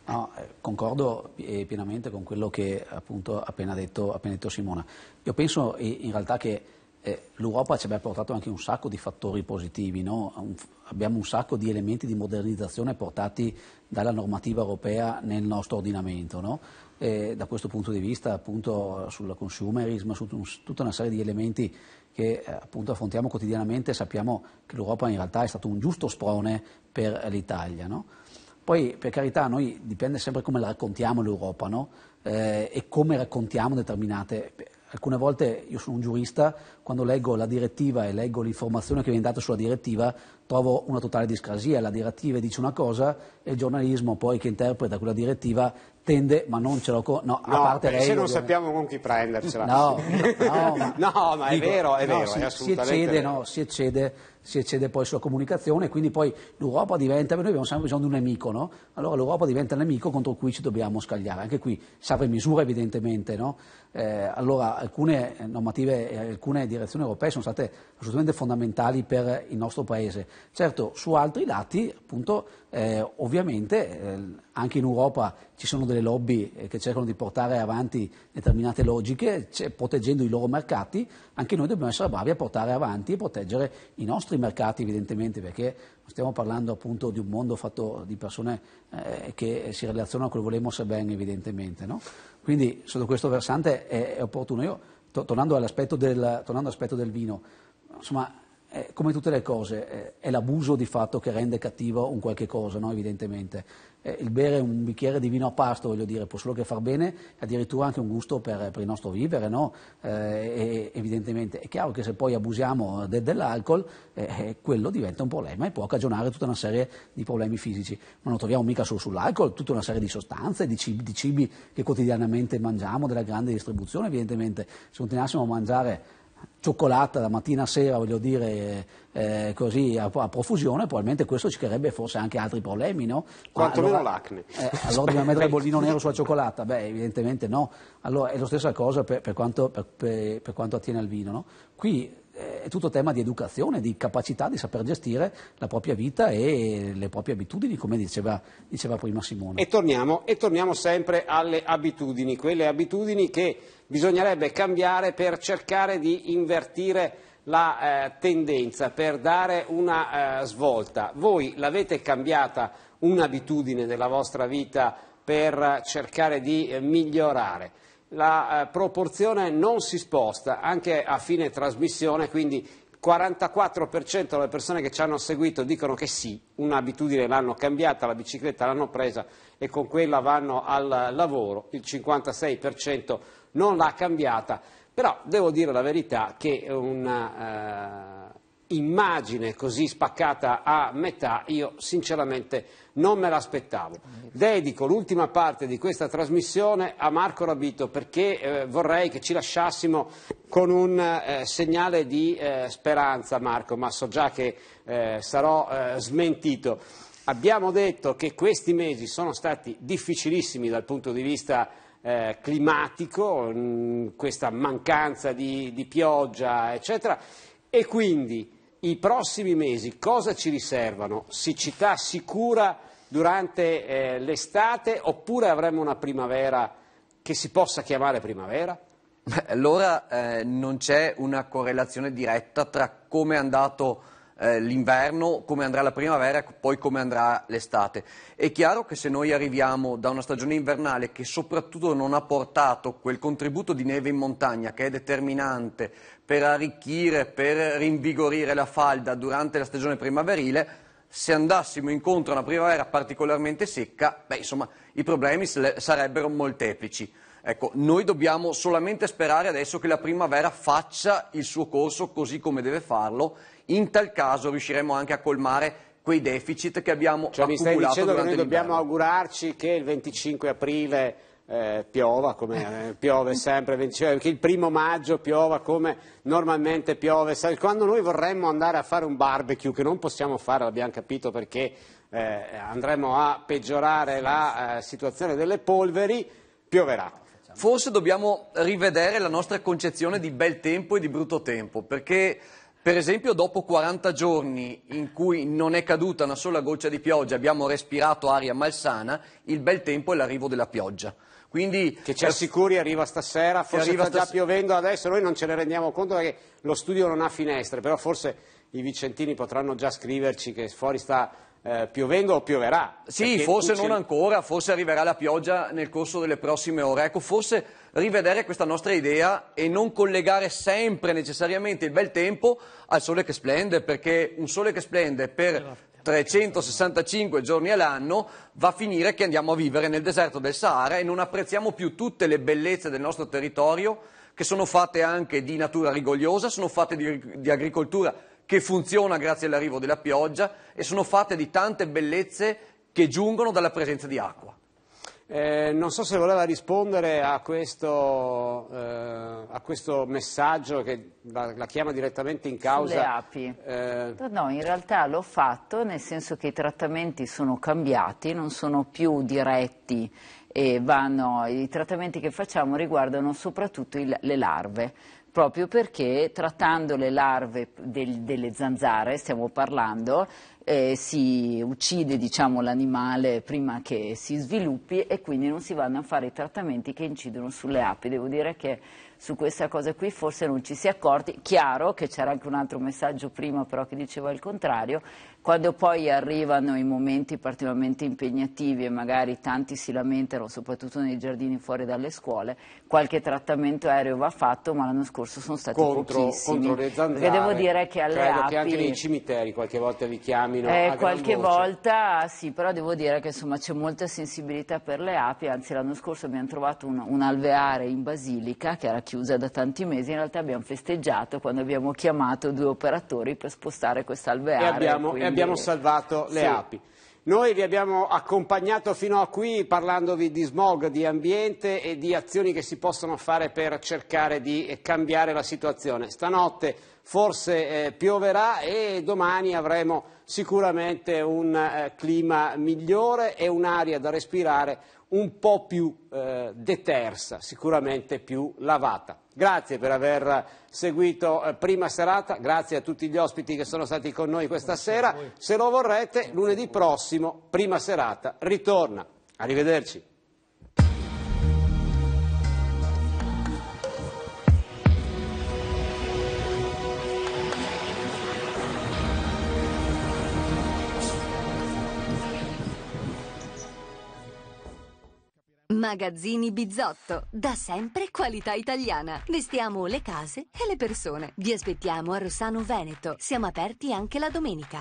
No, eh, concordo eh, pienamente con quello che appunto appena detto, appena detto Simona. Io penso in realtà che eh, l'Europa ci abbia portato anche un sacco di fattori positivi, no? un, abbiamo un sacco di elementi di modernizzazione portati dalla normativa europea nel nostro ordinamento. No? Eh, da questo punto di vista appunto sul consumerismo, su tutta una serie di elementi che eh, appunto affrontiamo quotidianamente, sappiamo che l'Europa in realtà è stato un giusto sprone per l'Italia. No? Poi per carità noi dipende sempre come la raccontiamo l'Europa no? eh, e come raccontiamo determinate Alcune volte io sono un giurista, quando leggo la direttiva e leggo l'informazione che viene data sulla direttiva, trovo una totale discrasia. La direttiva dice una cosa e il giornalismo poi che interpreta quella direttiva tende, ma non ce l'ho con... No, no a parte lei... non ovviamente... sappiamo con chi prendercela. No, no, no (laughs) ma, no, ma è dico, vero, è vero, si, è si eccede, no, si eccede si eccede poi sulla comunicazione e quindi poi l'Europa diventa, noi abbiamo sempre bisogno di un nemico, no? allora l'Europa diventa il nemico contro cui ci dobbiamo scagliare, anche qui serve misura evidentemente, no? eh, allora alcune eh, normative e eh, alcune direzioni europee sono state assolutamente fondamentali per il nostro Paese, certo su altri lati appunto eh, ovviamente eh, anche in Europa ci sono delle lobby eh, che cercano di portare avanti determinate logiche, cioè proteggendo i loro mercati, anche noi dobbiamo essere bravi a portare avanti e proteggere i nostri mercati evidentemente, perché non stiamo parlando appunto di un mondo fatto di persone eh, che si relazionano con il volemos ben, evidentemente. No? Quindi sotto questo versante è, è opportuno. Io, to- tornando, all'aspetto del, tornando all'aspetto del vino, insomma eh, come tutte le cose, eh, è l'abuso di fatto che rende cattivo un qualche cosa, no? evidentemente. Eh, il bere un bicchiere di vino a pasto, voglio dire, può solo che far bene, addirittura anche un gusto per, per il nostro vivere, no? Eh, e, evidentemente. È chiaro che se poi abusiamo de, dell'alcol, eh, eh, quello diventa un problema e può cagionare tutta una serie di problemi fisici. Ma non troviamo mica solo sull'alcol, tutta una serie di sostanze, di cibi, di cibi che quotidianamente mangiamo, della grande distribuzione, evidentemente. Se continuassimo a mangiare cioccolata da mattina a sera, voglio dire, eh, così a, a, profusione, probabilmente questo ci creerebbe forse anche altri problemi, no? Quanto allora, meno l'acne. Eh, allora dobbiamo mettere il bollino (laughs) nero sulla cioccolata? Beh, evidentemente no. Allora è la stessa cosa per, per, quanto, per, per quanto, attiene al vino, no? Qui è tutto tema di educazione, di capacità di saper gestire la propria vita e le proprie abitudini, come diceva, diceva prima Simone. E torniamo, e torniamo sempre alle abitudini, quelle abitudini che bisognerebbe cambiare per cercare di invertire la eh, tendenza, per dare una eh, svolta. Voi l'avete cambiata un'abitudine della vostra vita per cercare di eh, migliorare la eh, proporzione non si sposta anche a fine trasmissione, quindi il 44% delle persone che ci hanno seguito dicono che sì, un'abitudine l'hanno cambiata, la bicicletta l'hanno presa e con quella vanno al lavoro, il 56% non l'ha cambiata, però devo dire la verità che una, eh, immagine così spaccata a metà io sinceramente non me l'aspettavo. Dedico l'ultima parte di questa trasmissione a Marco Rabito perché eh, vorrei che ci lasciassimo con un eh, segnale di eh, speranza Marco, ma so già che eh, sarò eh, smentito. Abbiamo detto che questi mesi sono stati difficilissimi dal punto di vista eh, climatico, mh, mm, questa mancanza di, di pioggia, eccetera, e quindi i prossimi mesi cosa ci riservano? Siccità sicura durante eh, l'estate oppure avremo una primavera che si possa chiamare primavera? Allora eh, non c'è una correlazione diretta tra come è andato eh, l'inverno, come andrà la primavera e poi come andrà l'estate. È chiaro che se noi arriviamo da una stagione invernale che soprattutto non ha portato quel contributo di neve in montagna che è determinante per arricchire, per rinvigorire la falda durante la stagione primaverile, se andassimo incontro a una primavera particolarmente secca, beh, insomma, i problemi sarebbero molteplici. Ecco, noi dobbiamo solamente sperare adesso che la primavera faccia il suo corso così come deve farlo, in tal caso riusciremo anche a colmare quei deficit che abbiamo cioè, accumulato mi stai dicendo che noi dobbiamo augurarci che il 25 aprile eh, piova, come eh, piove sempre, che il primo maggio piova come normalmente piove. Quando noi vorremmo andare a fare un barbecue, che non possiamo fare, l'abbiamo capito perché eh, andremo a peggiorare la eh, situazione delle polveri, pioverà. Forse dobbiamo rivedere la nostra concezione di bel tempo e di brutto tempo, perché per esempio dopo 40 giorni in cui non è caduta una sola goccia di pioggia, abbiamo respirato aria malsana, il bel tempo è l'arrivo della pioggia. Quindi, che ci assicuri arriva stasera, forse arriva sta già piovendo adesso, noi non ce ne rendiamo conto perché lo studio non ha finestre, però forse i vicentini potranno già scriverci che fuori sta eh, piovendo o pioverà. Sì, forse non ancora, forse arriverà la pioggia nel corso delle prossime ore. Ecco, forse rivedere questa nostra idea e non collegare sempre necessariamente il bel tempo al sole che splende, perché un sole che splende per esatto. 365 giorni all'anno, va a finire che andiamo a vivere nel deserto del Sahara e non apprezziamo più tutte le bellezze del nostro territorio, che sono fatte anche di natura rigogliosa, sono fatte di, di agricoltura che funziona grazie all'arrivo della pioggia e sono fatte di tante bellezze che giungono dalla presenza di acqua. Eh, non so se voleva rispondere a questo, eh, a questo messaggio che la, la, chiama direttamente in causa. Sulle api. Eh... No, in realtà l'ho fatto nel senso che i trattamenti sono cambiati, non sono più diretti e vanno, i trattamenti che facciamo riguardano soprattutto il, le larve proprio perché trattando le larve del, delle zanzare, stiamo parlando, eh, si uccide diciamo, l'animale prima che si sviluppi e quindi non si vanno a fare i trattamenti che incidono sulle api. Devo dire che su questa cosa qui forse non ci si è accorti. Chiaro che c'era anche un altro messaggio prima però che diceva il contrario, quando poi arrivano i momenti particolarmente impegnativi e magari tanti si lamentano, soprattutto nei giardini fuori dalle scuole, qualche trattamento aereo va fatto, ma l'anno scorso sono stati contro, pochissimi. Contro le zanzare, perché devo dire che alle credo api... che anche nei cimiteri qualche volta vi chiamino eh, Qualche volta sì, però devo dire che insomma, c'è molta sensibilità per le api, anzi l'anno scorso abbiamo trovato un, un alveare in Basilica che era chiusa da tanti mesi, in realtà abbiamo festeggiato quando abbiamo chiamato due operatori per spostare questo alveare. abbiamo, quest'alveare abbiamo salvato le sì. api. Noi vi abbiamo accompagnato fino a qui parlandovi di smog, di ambiente e di azioni che si possono fare per cercare di cambiare la situazione. Stanotte forse eh, pioverà e domani avremo sicuramente un eh, clima migliore e un'aria da respirare un po' più eh, detersa, sicuramente più lavata. Grazie per aver seguito eh, prima serata, grazie a tutti gli ospiti che sono stati con noi questa sera. Se lo vorrete, lunedì prossimo, prima serata, ritorna. Arrivederci. Magazzini Bizotto, da sempre qualità italiana. Vestiamo le case e le persone. Vi aspettiamo a Rossano Veneto. Siamo aperti anche la domenica.